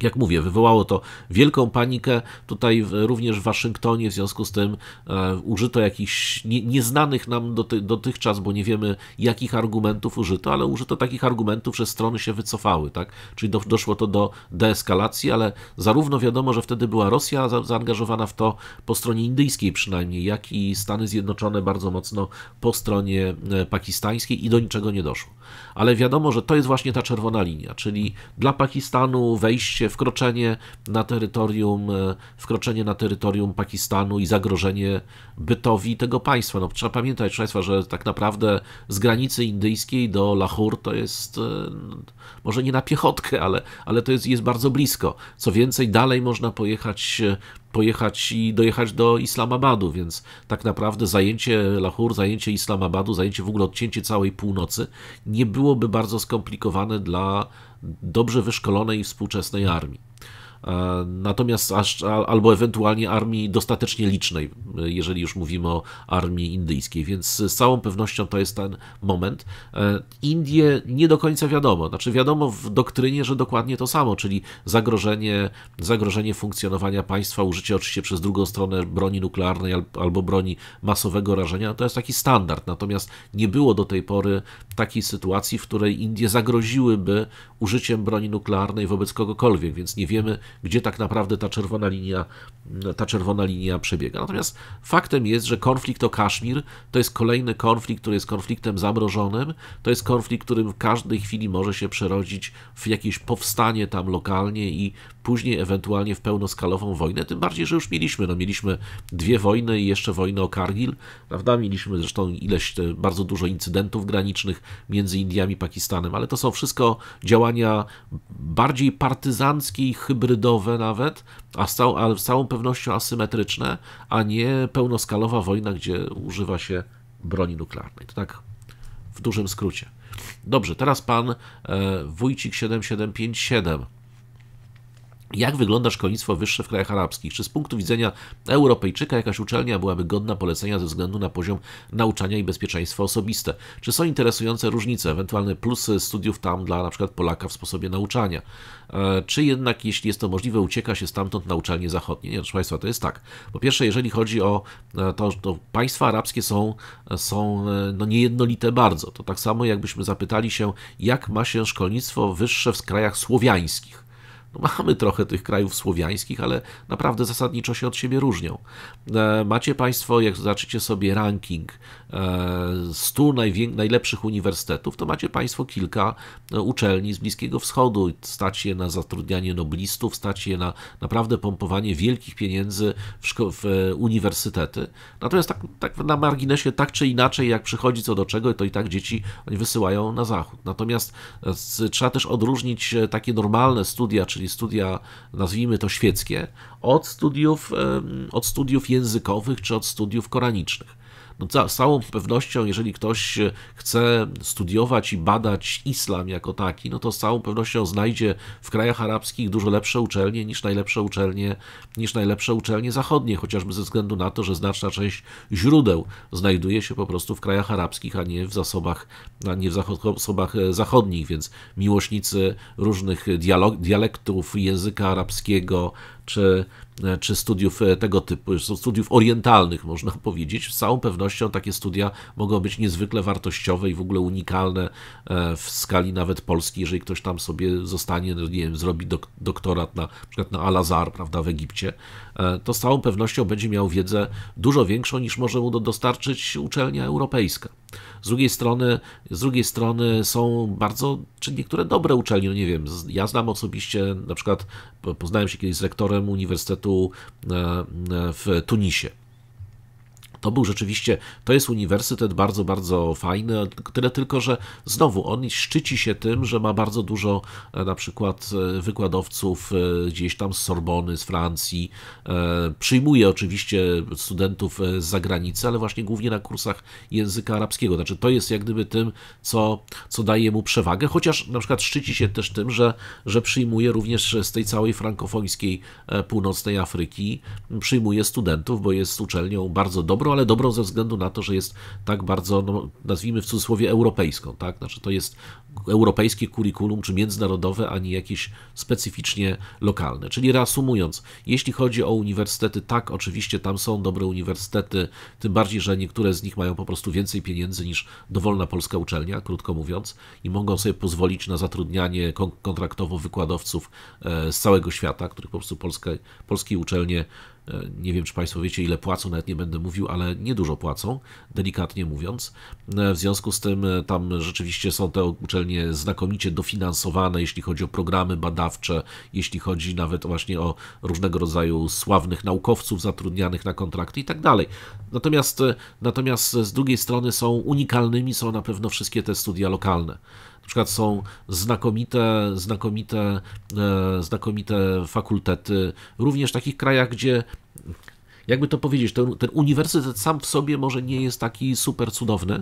Jak mówię, wywołało to wielką panikę. Tutaj również w Waszyngtonie w związku z tym e, użyto jakichś nieznanych nam doty, dotychczas, bo nie wiemy jakich argumentów użyto, ale użyto takich argumentów, że strony się wycofały, tak? Czyli do, doszło to do deeskalacji, ale zarówno wiadomo, że wtedy była Rosja za, zaangażowana w to po stronie indyjskiej przynajmniej, jak i Stany Zjednoczone bardzo mocno po stronie e, pakistańskiej i do niczego nie doszło. Ale wiadomo, że to jest właśnie ta czerwona linia, czyli dla Pakistanu wejście mianowicie wkroczenie na terytorium, e, wkroczenie na terytorium Pakistanu i zagrożenie bytowi tego państwa. No, trzeba pamiętać, Państwa, że tak naprawdę z granicy indyjskiej do Lahore to jest e, może nie na piechotkę, ale, ale to jest, jest bardzo blisko. Co więcej, dalej można pojechać e, pojechać i dojechać do Islamabadu, więc tak naprawdę zajęcie Lahore, zajęcie Islamabadu, zajęcie w ogóle odcięcie całej północy nie byłoby bardzo skomplikowane dla dobrze wyszkolonej współczesnej armii. E, natomiast aż, albo ewentualnie armii dostatecznie licznej, e, jeżeli już mówimy o armii indyjskiej, więc z całą pewnością to jest ten moment. E, Indie nie do końca wiadomo, znaczy wiadomo w doktrynie, że dokładnie to samo, czyli zagrożenie, zagrożenie funkcjonowania państwa, użycie oczywiście przez drugą stronę broni nuklearnej albo broni masowego rażenia, to jest taki standard. Natomiast nie było do tej pory takiej sytuacji, w której Indie zagroziłyby użyciem broni nuklearnej wobec kogokolwiek, więc nie wiemy, gdzie tak naprawdę ta czerwona linia, ta czerwona linia przebiega. Natomiast faktem jest, że konflikt o Kaszmir to jest kolejny konflikt, który jest konfliktem zamrożonym, to jest konflikt, którym w każdej chwili może się przerodzić w jakieś powstanie tam lokalnie i później ewentualnie w pełnoskalową wojnę, tym bardziej, że już mieliśmy, no mieliśmy dwie wojny i jeszcze wojnę o Kargil, prawda, mieliśmy zresztą ileś, e, bardzo dużo incydentów granicznych między Indiami i Pakistanem, ale to są wszystko działania bardziej partyzanckie i hybrydowe, hybrydowe nawet, a z, cał, a z całą pewnością asymetryczne, a nie pełnoskalowa wojna, gdzie używa się broni nuklearnej. To tak w dużym skrócie. Dobrze, teraz pan e, Wójcik 7757. Jak wygląda szkolnictwo wyższe w krajach arabskich? Czy z punktu widzenia Europejczyka jakaś uczelnia byłaby godna polecenia ze względu na poziom nauczania i bezpieczeństwo osobiste? Czy są interesujące różnice, ewentualne plusy studiów tam dla np. Polaka w sposobie nauczania? E, czy jednak, jeśli jest to możliwe, ucieka się stamtąd na uczelnie zachodnie? Nie, proszę Państwa, to jest tak. Po pierwsze, jeżeli chodzi o e, to, to państwa arabskie są, są e, no, niejednolite bardzo. To tak samo jakbyśmy zapytali się, jak ma się szkolnictwo wyższe w krajach słowiańskich no mamy trochę tych krajów słowiańskich, ale naprawdę zasadniczo się od siebie różnią. E, macie Państwo, jak zobaczycie sobie ranking 100 najlepszych uniwersytetów, to macie Państwo kilka e, uczelni z Bliskiego Wschodu. Stać je na zatrudnianie noblistów, stać je na naprawdę pompowanie wielkich pieniędzy w, w e, uniwersytety. Natomiast tak, tak, na marginesie, tak czy inaczej, jak przychodzi co do czego, to i tak dzieci wysyłają na zachód. Natomiast e, trzeba też odróżnić takie normalne studia, czyli studia, nazwijmy to świeckie, od studiów, od studiów językowych czy od studiów koranicznych. No z całą pewnością, jeżeli ktoś e, chce studiować i badać islam jako taki, no to z całą pewnością znajdzie w krajach arabskich dużo lepsze uczelnie niż najlepsze uczelnie, niż najlepsze uczelnie zachodnie, chociażby ze względu na to, że znaczna część źródeł znajduje się po prostu w krajach arabskich, a nie w zasobach, a nie w zasobach e, zachodnich, więc miłośnicy różnych dialog, dialektów języka arabskiego, czy, e, czy studiów e, tego typu, studiów orientalnych, można powiedzieć. Z całą pewnością takie studia mogą być niezwykle wartościowe i w ogóle unikalne e, w skali nawet Polski, jeżeli ktoś tam sobie zostanie, no, nie wiem, zrobi dok doktorat na, na przykład na Al-Azhar, prawda, w Egipcie, to z całą pewnością będzie miał wiedzę dużo większą niż może mu dostarczyć uczelnia europejska. Z drugiej strony, z drugiej strony są bardzo, czy niektóre dobre uczelnie, no nie wiem, ja znam osobiście, na przykład poznałem się kiedyś z rektorem Uniwersytetu e, w Tunisie. To był rzeczywiście, to jest uniwersytet bardzo, bardzo fajny, tyle tylko, że znowu on szczyci się tym, że ma bardzo dużo e, na przykład e, wykładowców e, gdzieś tam z Sorbony, z Francji. Przyjmuje oczywiście studentów z zagranicy, ale właśnie głównie na kursach języka arabskiego. Znaczy to jest jak gdyby tym, co, co daje mu przewagę, chociaż na przykład szczyci się też tym, że, że przyjmuje również z tej całej frankofońskiej północnej Afryki, przyjmuje studentów, bo jest uczelnią bardzo dobrą, ale dobrą ze względu na to, że jest tak bardzo, no, nazwijmy w cudzysłowie, europejską. Tak? Znaczy to jest europejskie kurikulum, czy międzynarodowe, a nie jakieś specyficznie lokalne. Czyli reasumując, jeśli chodzi o uniwersytety, tak, oczywiście tam są dobre uniwersytety, tym bardziej, że niektóre z nich mają po prostu więcej pieniędzy niż dowolna polska uczelnia, krótko mówiąc, i mogą sobie pozwolić na zatrudnianie kontraktowo wykładowców e, z całego świata, których po prostu polskie, polskie uczelnie E, nie wiem, czy Państwo wiecie, ile płacą, nawet nie będę mówił, ale niedużo płacą, delikatnie mówiąc. E, w związku z tym e, tam rzeczywiście są te uczelnie znakomicie dofinansowane, jeśli chodzi o programy badawcze, jeśli chodzi nawet właśnie o różnego rodzaju sławnych naukowców zatrudnianych na kontrakty i tak dalej. Natomiast, natomiast z drugiej strony są unikalnymi, są na pewno wszystkie te studia lokalne. Na przykład są znakomite, znakomite, e, znakomite fakultety, również w takich krajach, gdzie jakby to powiedzieć, ten, ten uniwersytet sam w sobie może nie jest taki super cudowny.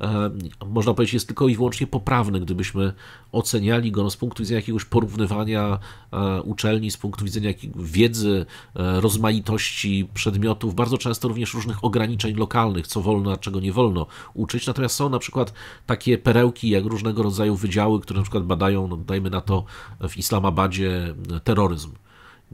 E, można powiedzieć, jest tylko i wyłącznie poprawny, gdybyśmy oceniali go z punktu widzenia jakiegoś porównywania e, uczelni, z punktu widzenia wiedzy, e, rozmaitości przedmiotów, bardzo często również różnych ograniczeń lokalnych, co wolno, a czego nie wolno uczyć. Natomiast są na przykład takie perełki, jak różnego rodzaju wydziały, które na przykład badają, no dajmy na to w Islamabadzie, terroryzm.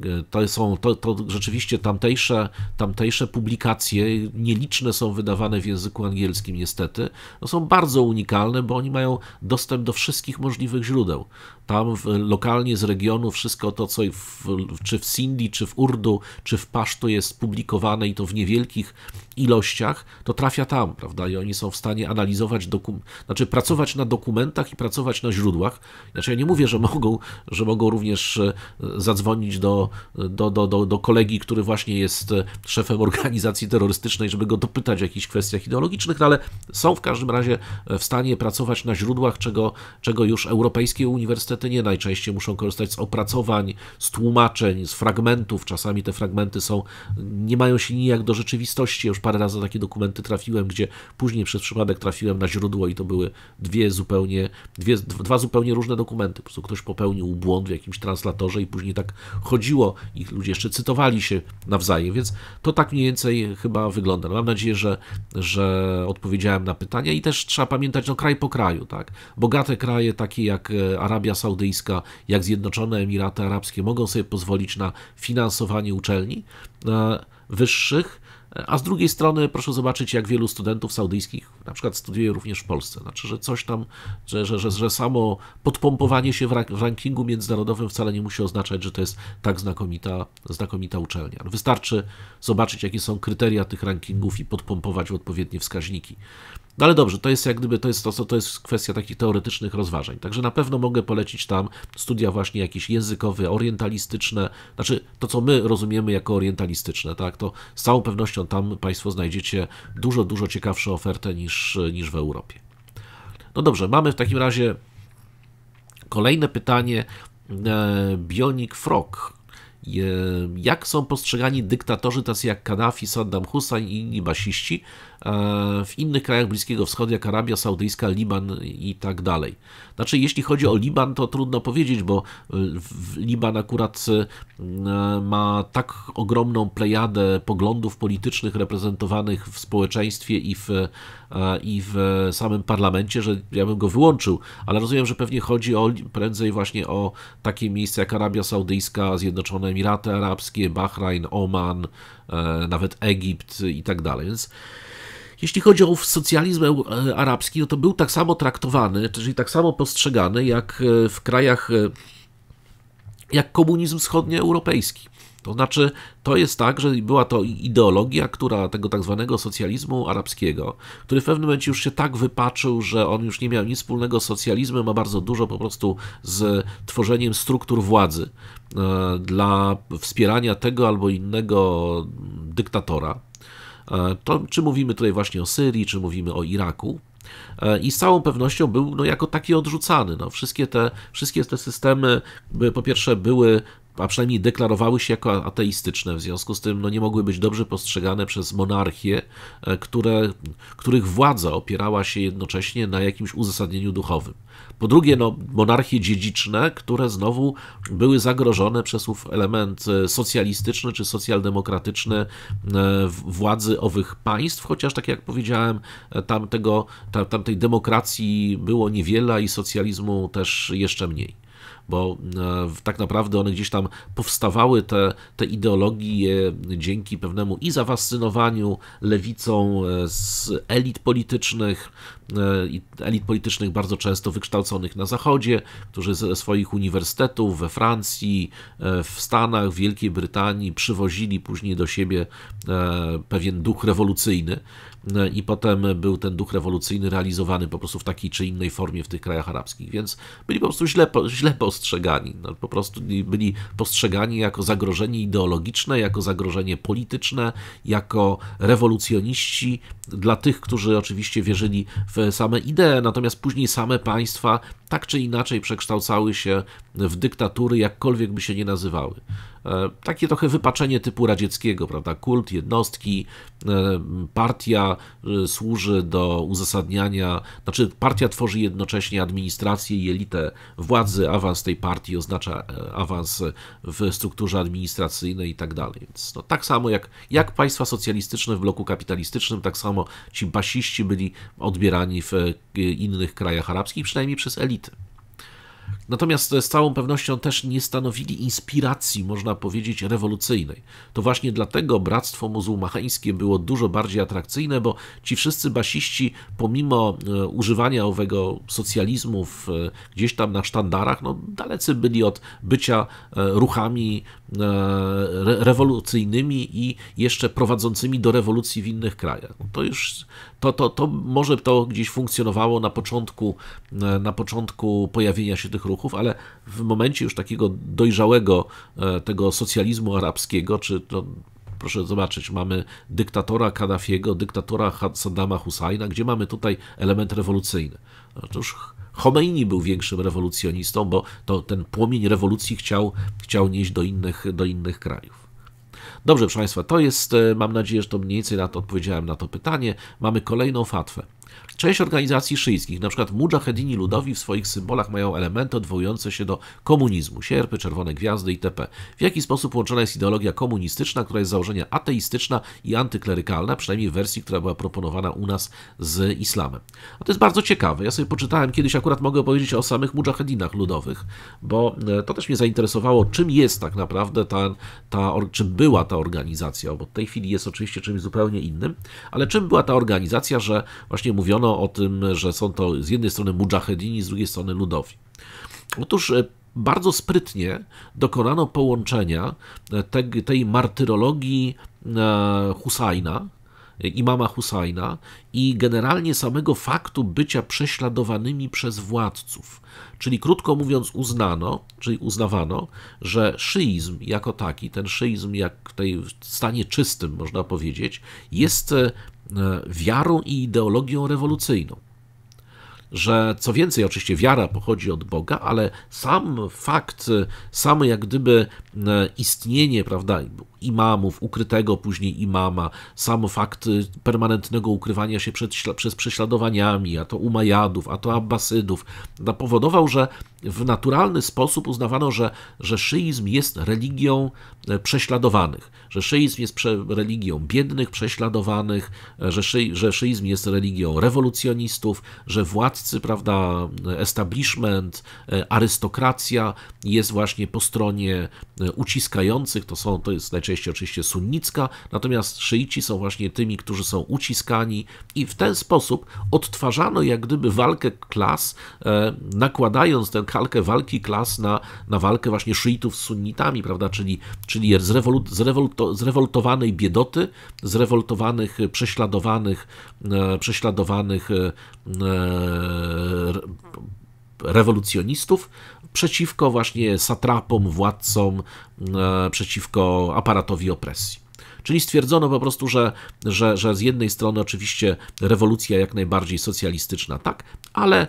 E, to są to, to rzeczywiście tamtejsze, tamtejsze publikacje, nieliczne są wydawane w języku angielskim niestety, no są bardzo unikalne, bo oni mają dostęp do wszystkich możliwych źródeł. Tam w, lokalnie z regionu wszystko to, co w, czy w Sindhi, czy w Urdu, czy w Pasztu jest publikowane i to w niewielkich ilościach, to trafia tam, prawda? I oni są w stanie analizować, dokum- znaczy pracować na dokumentach i pracować na źródłach. Znaczy ja nie mówię, że mogą, że mogą również e, zadzwonić do, do, do, do, do kolegi, który właśnie jest e, szefem organizacji terrorystycznej, żeby go dopytać o jakichś kwestiach ideologicznych, no ale są w każdym razie e, w stanie pracować na źródłach, czego, czego już europejskie uniwersytety nie najczęściej muszą korzystać z opracowań, z tłumaczeń, z fragmentów. Czasami te fragmenty są, nie mają się nijak do rzeczywistości, już parę razy na takie dokumenty trafiłem, gdzie później przez przypadek trafiłem na źródło i to były dwie zupełnie, dwie, dwa zupełnie różne dokumenty. Po prostu ktoś popełnił błąd w jakimś translatorze i później tak chodziło i ludzie jeszcze cytowali się nawzajem, więc to tak mniej więcej chyba wygląda. No mam nadzieję, że, że odpowiedziałem na pytania i też trzeba pamiętać, no kraj po kraju, tak? Bogate kraje takie jak e, Arabia Saudyjska, jak Zjednoczone Emiraty Arabskie mogą sobie pozwolić na finansowanie uczelni e, wyższych, a z drugiej strony proszę zobaczyć, jak wielu studentów saudyjskich na przykład studiuje również w Polsce. Znaczy, że coś tam, że, że, że, że samo podpompowanie się w, rankingu międzynarodowym wcale nie musi oznaczać, że to jest tak znakomita, znakomita uczelnia. Wystarczy zobaczyć, jakie są kryteria tych rankingów i podpompować odpowiednie wskaźniki. No ale dobrze, to jest jak gdyby, to jest, to, to jest kwestia takich teoretycznych rozważań. Także na pewno mogę polecić tam studia właśnie jakieś językowe, orientalistyczne, znaczy to, co my rozumiemy jako orientalistyczne, tak, to z całą pewnością tam Państwo znajdziecie dużo, dużo ciekawsze ofertę niż, niż w Europie. No dobrze, mamy w takim razie kolejne pytanie. E, Bionic Frog. Jak są postrzegani dyktatorzy tacy jak Kaddafi, Saddam Hussein i inni basiści E, w innych krajach Bliskiego Wschodu, jak Arabia Saudyjska, Liban i tak dalej. Znaczy, jeśli chodzi o Liban, to trudno powiedzieć, bo e, Liban akurat e, ma tak ogromną plejadę poglądów politycznych reprezentowanych w społeczeństwie i w, i w samym parlamencie, że ja bym go wyłączył, ale rozumiem, że pewnie chodzi o, prędzej właśnie o takie miejsca jak Arabia Saudyjska, Zjednoczone Emiraty Arabskie, Bahrajn, Oman, nawet Egipt i tak dalej. Więc jeśli chodzi o socjalizm e, arabski, no to był tak samo traktowany, czyli tak samo postrzegany jak e, w krajach e, jak komunizm wschodnioeuropejski. To znaczy, to jest tak, że była to ideologia, która tego tak zwanego socjalizmu arabskiego, który w pewnym momencie już się tak wypaczył, że on już nie miał nic wspólnego z socjalizmem, a bardzo dużo po prostu z tworzeniem struktur władzy dla wspierania tego albo innego dyktatora. E, to, czy mówimy tutaj właśnie o Syrii, czy mówimy o Iraku, e, i z całą pewnością był no, jako taki odrzucany. No, wszystkie, te, wszystkie te systemy, po pierwsze, były a przynajmniej deklarowały się jako ateistyczne, w związku z tym no, nie mogły być dobrze postrzegane przez monarchie, e, które, których władza opierała się jednocześnie na jakimś uzasadnieniu duchowym. Po drugie, no, monarchie dziedziczne, które znowu były zagrożone przez ów element e, socjalistyczny czy socjaldemokratyczny e, władzy owych państw, chociaż tak jak powiedziałem, tam, tego, tam, tej demokracji było niewiele i socjalizmu też jeszcze mniej bo e, tak naprawdę one gdzieś tam powstawały, te, te ideologie, dzięki pewnemu i zawascynowaniu lewicą e, z elit politycznych, e, elit politycznych bardzo często wykształconych na Zachodzie, którzy ze swoich uniwersytetów we Francji, w Stanach, w Wielkiej Brytanii przywozili później do siebie pewien duch rewolucyjny i potem był ten duch rewolucyjny realizowany po prostu w takiej czy innej formie w tych krajach arabskich, więc byli po prostu źle, źle postrzegani. No, po prostu byli postrzegani jako zagrożenie ideologiczne, jako zagrożenie polityczne, jako rewolucjoniści dla tych, którzy oczywiście wierzyli w same idee, natomiast później same państwa tak czy inaczej przekształcały się w dyktatury, jakkolwiek by się nie nazywały. E, takie trochę wypaczenie typu radzieckiego, prawda? Kult jednostki, e, partia e, służy do uzasadniania, znaczy partia tworzy jednocześnie administrację i elitę władzy, awans tej partii oznacza awans w strukturze administracyjnej i tak dalej. Więc no, tak samo jak, jak państwa socjalistyczne w bloku kapitalistycznym, tak samo ci basiści byli odbierani w innych krajach arabskich, przynajmniej przez elity. Natomiast z całą pewnością też nie stanowili inspiracji, można powiedzieć, rewolucyjnej. To właśnie dlatego bractwo muzułmańskie było dużo bardziej atrakcyjne, bo ci wszyscy basiści, pomimo e, używania owego socjalizmu w, e, gdzieś tam na sztandarach, no dalecy byli od bycia e, ruchami E, rewolucyjnymi i jeszcze prowadzącymi do rewolucji w innych krajach. No to już to, to, to może to gdzieś funkcjonowało na początku, e, na początku pojawienia się tych ruchów, ale w momencie już takiego dojrzałego e, tego socjalizmu arabskiego, czy to proszę zobaczyć, mamy dyktatora Kaddafiego, dyktatora Saddama Husajna, gdzie mamy tutaj element rewolucyjny. Otóż no Khomeini był większym rewolucjonistą, bo to ten płomień rewolucji chciał, chciał nieść do innych, do innych krajów. Dobrze, proszę Państwa, to jest, e, mam nadzieję, że to mniej więcej na to odpowiedziałem na to pytanie. Mamy kolejną fatwę. Część organizacji szyjskich, np. mujahedini ludowi w swoich symbolach mają elementy odwołujące się do komunizmu, sierpy, czerwone gwiazdy itp. W jaki sposób łączona jest ideologia komunistyczna, która jest założenia ateistyczna i antyklerykalna, przynajmniej w wersji, która była proponowana u nas z islamem. A to jest bardzo ciekawe. Ja sobie poczytałem kiedyś, akurat mogę powiedzieć o samych mujahedinach ludowych, bo e, to też mnie zainteresowało, czym jest tak naprawdę ta, ta czym była ta organizacja, bo w tej chwili jest oczywiście czymś zupełnie innym, ale czym była ta organizacja, że właśnie mówiono mówiono o tym, że są to z jednej strony mujahedini, z drugiej strony ludowi. Otóż e, bardzo sprytnie dokonano połączenia e, tej martyrologii e, Husajna, imama Husajna i generalnie samego faktu bycia prześladowanymi przez władców. Czyli krótko mówiąc, uznano, czyli uznawano, że szyizm jako taki, ten szyizm jak w stanie czystym, można powiedzieć, jest E, wiarą i ideologią rewolucyjną. Że co więcej, oczywiście wiara pochodzi od Boga, ale sam fakt, e, same jak gdyby E, istnienie, prawda, imamów, ukrytego później imama, sam fakt e, permanentnego ukrywania się przed, przez prześladowaniami, a to Umajadów, a to Abbasydów, no, powodował, że w naturalny sposób uznawano, że, że szyizm jest religią e, prześladowanych, że szyizm jest prze, religią biednych, prześladowanych, że, szy, że szyizm jest religią rewolucjonistów, że władcy, prawda, establishment, arystokracja jest właśnie po stronie E, uciskających, to są, to jest najczęściej oczywiście sunnicka, natomiast szyici są właśnie tymi, którzy są uciskani i w ten sposób odtwarzano jak gdyby walkę klas, e, nakładając tę kalkę walki klas na, na walkę właśnie szyitów z sunnitami, prawda, czyli, czyli zrewolut, zrewoltowanej biedoty, zrewoltowanych, prześladowanych, e, prześladowanych rewolucjonistów przeciwko właśnie satrapom, władcom, e, przeciwko aparatowi opresji. Czyli stwierdzono po prostu, że, że, że z jednej strony oczywiście rewolucja jak najbardziej socjalistyczna, tak, ale e,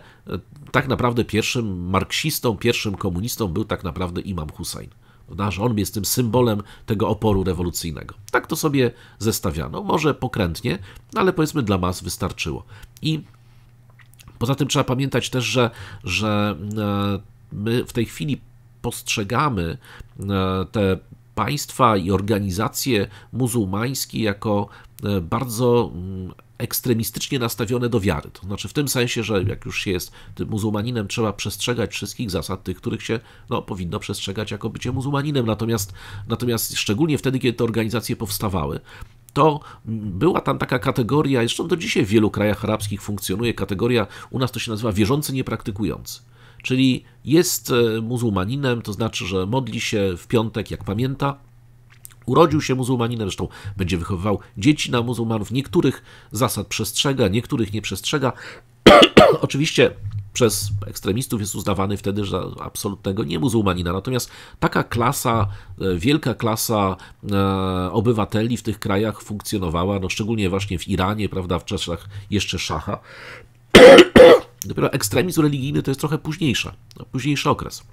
tak naprawdę pierwszym marksistą, pierwszym komunistą był tak naprawdę Imam Hussein. Że on jest tym symbolem tego oporu rewolucyjnego. Tak to sobie zestawiano. Może pokrętnie, no ale powiedzmy dla mas wystarczyło. I poza tym trzeba pamiętać też, że, że e, My w tej chwili postrzegamy e, te państwa i organizacje muzułmańskie jako e, bardzo mm, ekstremistycznie nastawione do wiary. To znaczy w tym sensie, że jak już się jest muzułmaninem, trzeba przestrzegać wszystkich zasad, tych, których się no, powinno przestrzegać jako bycie muzułmaninem. Natomiast, natomiast szczególnie wtedy, kiedy te organizacje powstawały, to mm, była tam taka kategoria, zresztą do dzisiaj w wielu krajach arabskich funkcjonuje kategoria, u nas to się nazywa wierzący niepraktykujący. Czyli jest e, muzułmaninem, to znaczy, że modli się w piątek, jak pamięta, urodził się muzułmaninem, zresztą będzie wychowywał dzieci na muzułmanów, niektórych zasad przestrzega, niektórych nie przestrzega. Oczywiście przez ekstremistów jest uznawany wtedy za absolutnego niemuzułmanina. Natomiast taka klasa, e, wielka klasa e, obywateli w tych krajach funkcjonowała, no szczególnie właśnie w Iranie, prawda, w czasach jeszcze szacha. Dopiero ekstremizm religijny to jest trochę późniejsza, no, późniejszy okres.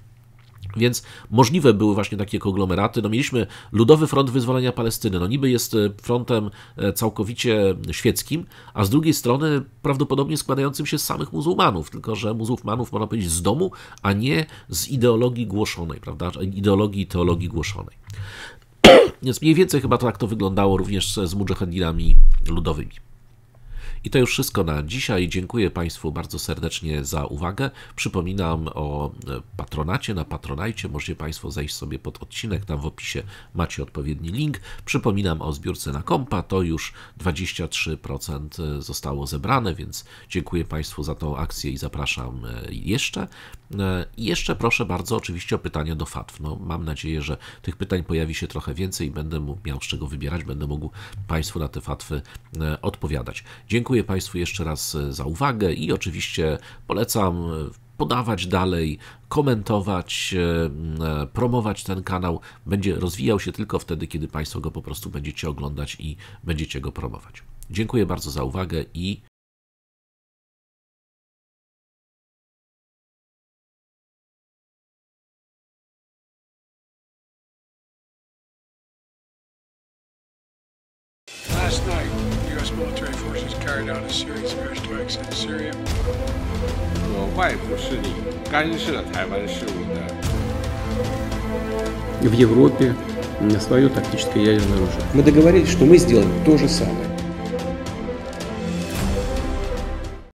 Więc możliwe były właśnie takie konglomeraty. No mieliśmy Ludowy Front Wyzwolenia Palestyny. No niby jest e, frontem e, całkowicie świeckim, a z drugiej strony prawdopodobnie składającym się z samych muzułmanów, tylko że muzułmanów można powiedzieć z domu, a nie z ideologii głoszonej, prawda? Ideologii i teologii głoszonej. Więc mniej więcej chyba tak to wyglądało również z mujahedinami ludowymi. I to już wszystko na dzisiaj. Dziękuję Państwu bardzo serdecznie za uwagę. Przypominam o e, patronacie. Na patronajcie możecie Państwo zejść sobie pod odcinek. Tam w opisie macie odpowiedni link. Przypominam o zbiórce na kompa. To już 23% e, zostało zebrane, więc dziękuję Państwu za tą akcję i zapraszam e, jeszcze. I jeszcze proszę bardzo oczywiście o pytania do FATW. No, mam nadzieję, że tych pytań pojawi się trochę więcej i będę miał z czego wybierać. Będę mógł Państwu na te FATWy odpowiadać. Dziękuję Dziękuję Państwu jeszcze raz e, za uwagę i oczywiście polecam e, podawać dalej, komentować, e, promować ten kanał. Będzie rozwijał się tylko wtedy, kiedy Państwo go po prostu będziecie oglądać i będziecie go promować. Dziękuję bardzo za uwagę i В Европе свое тактическое ядерное оружие. Мы договорились, что мы сделаем то же самое.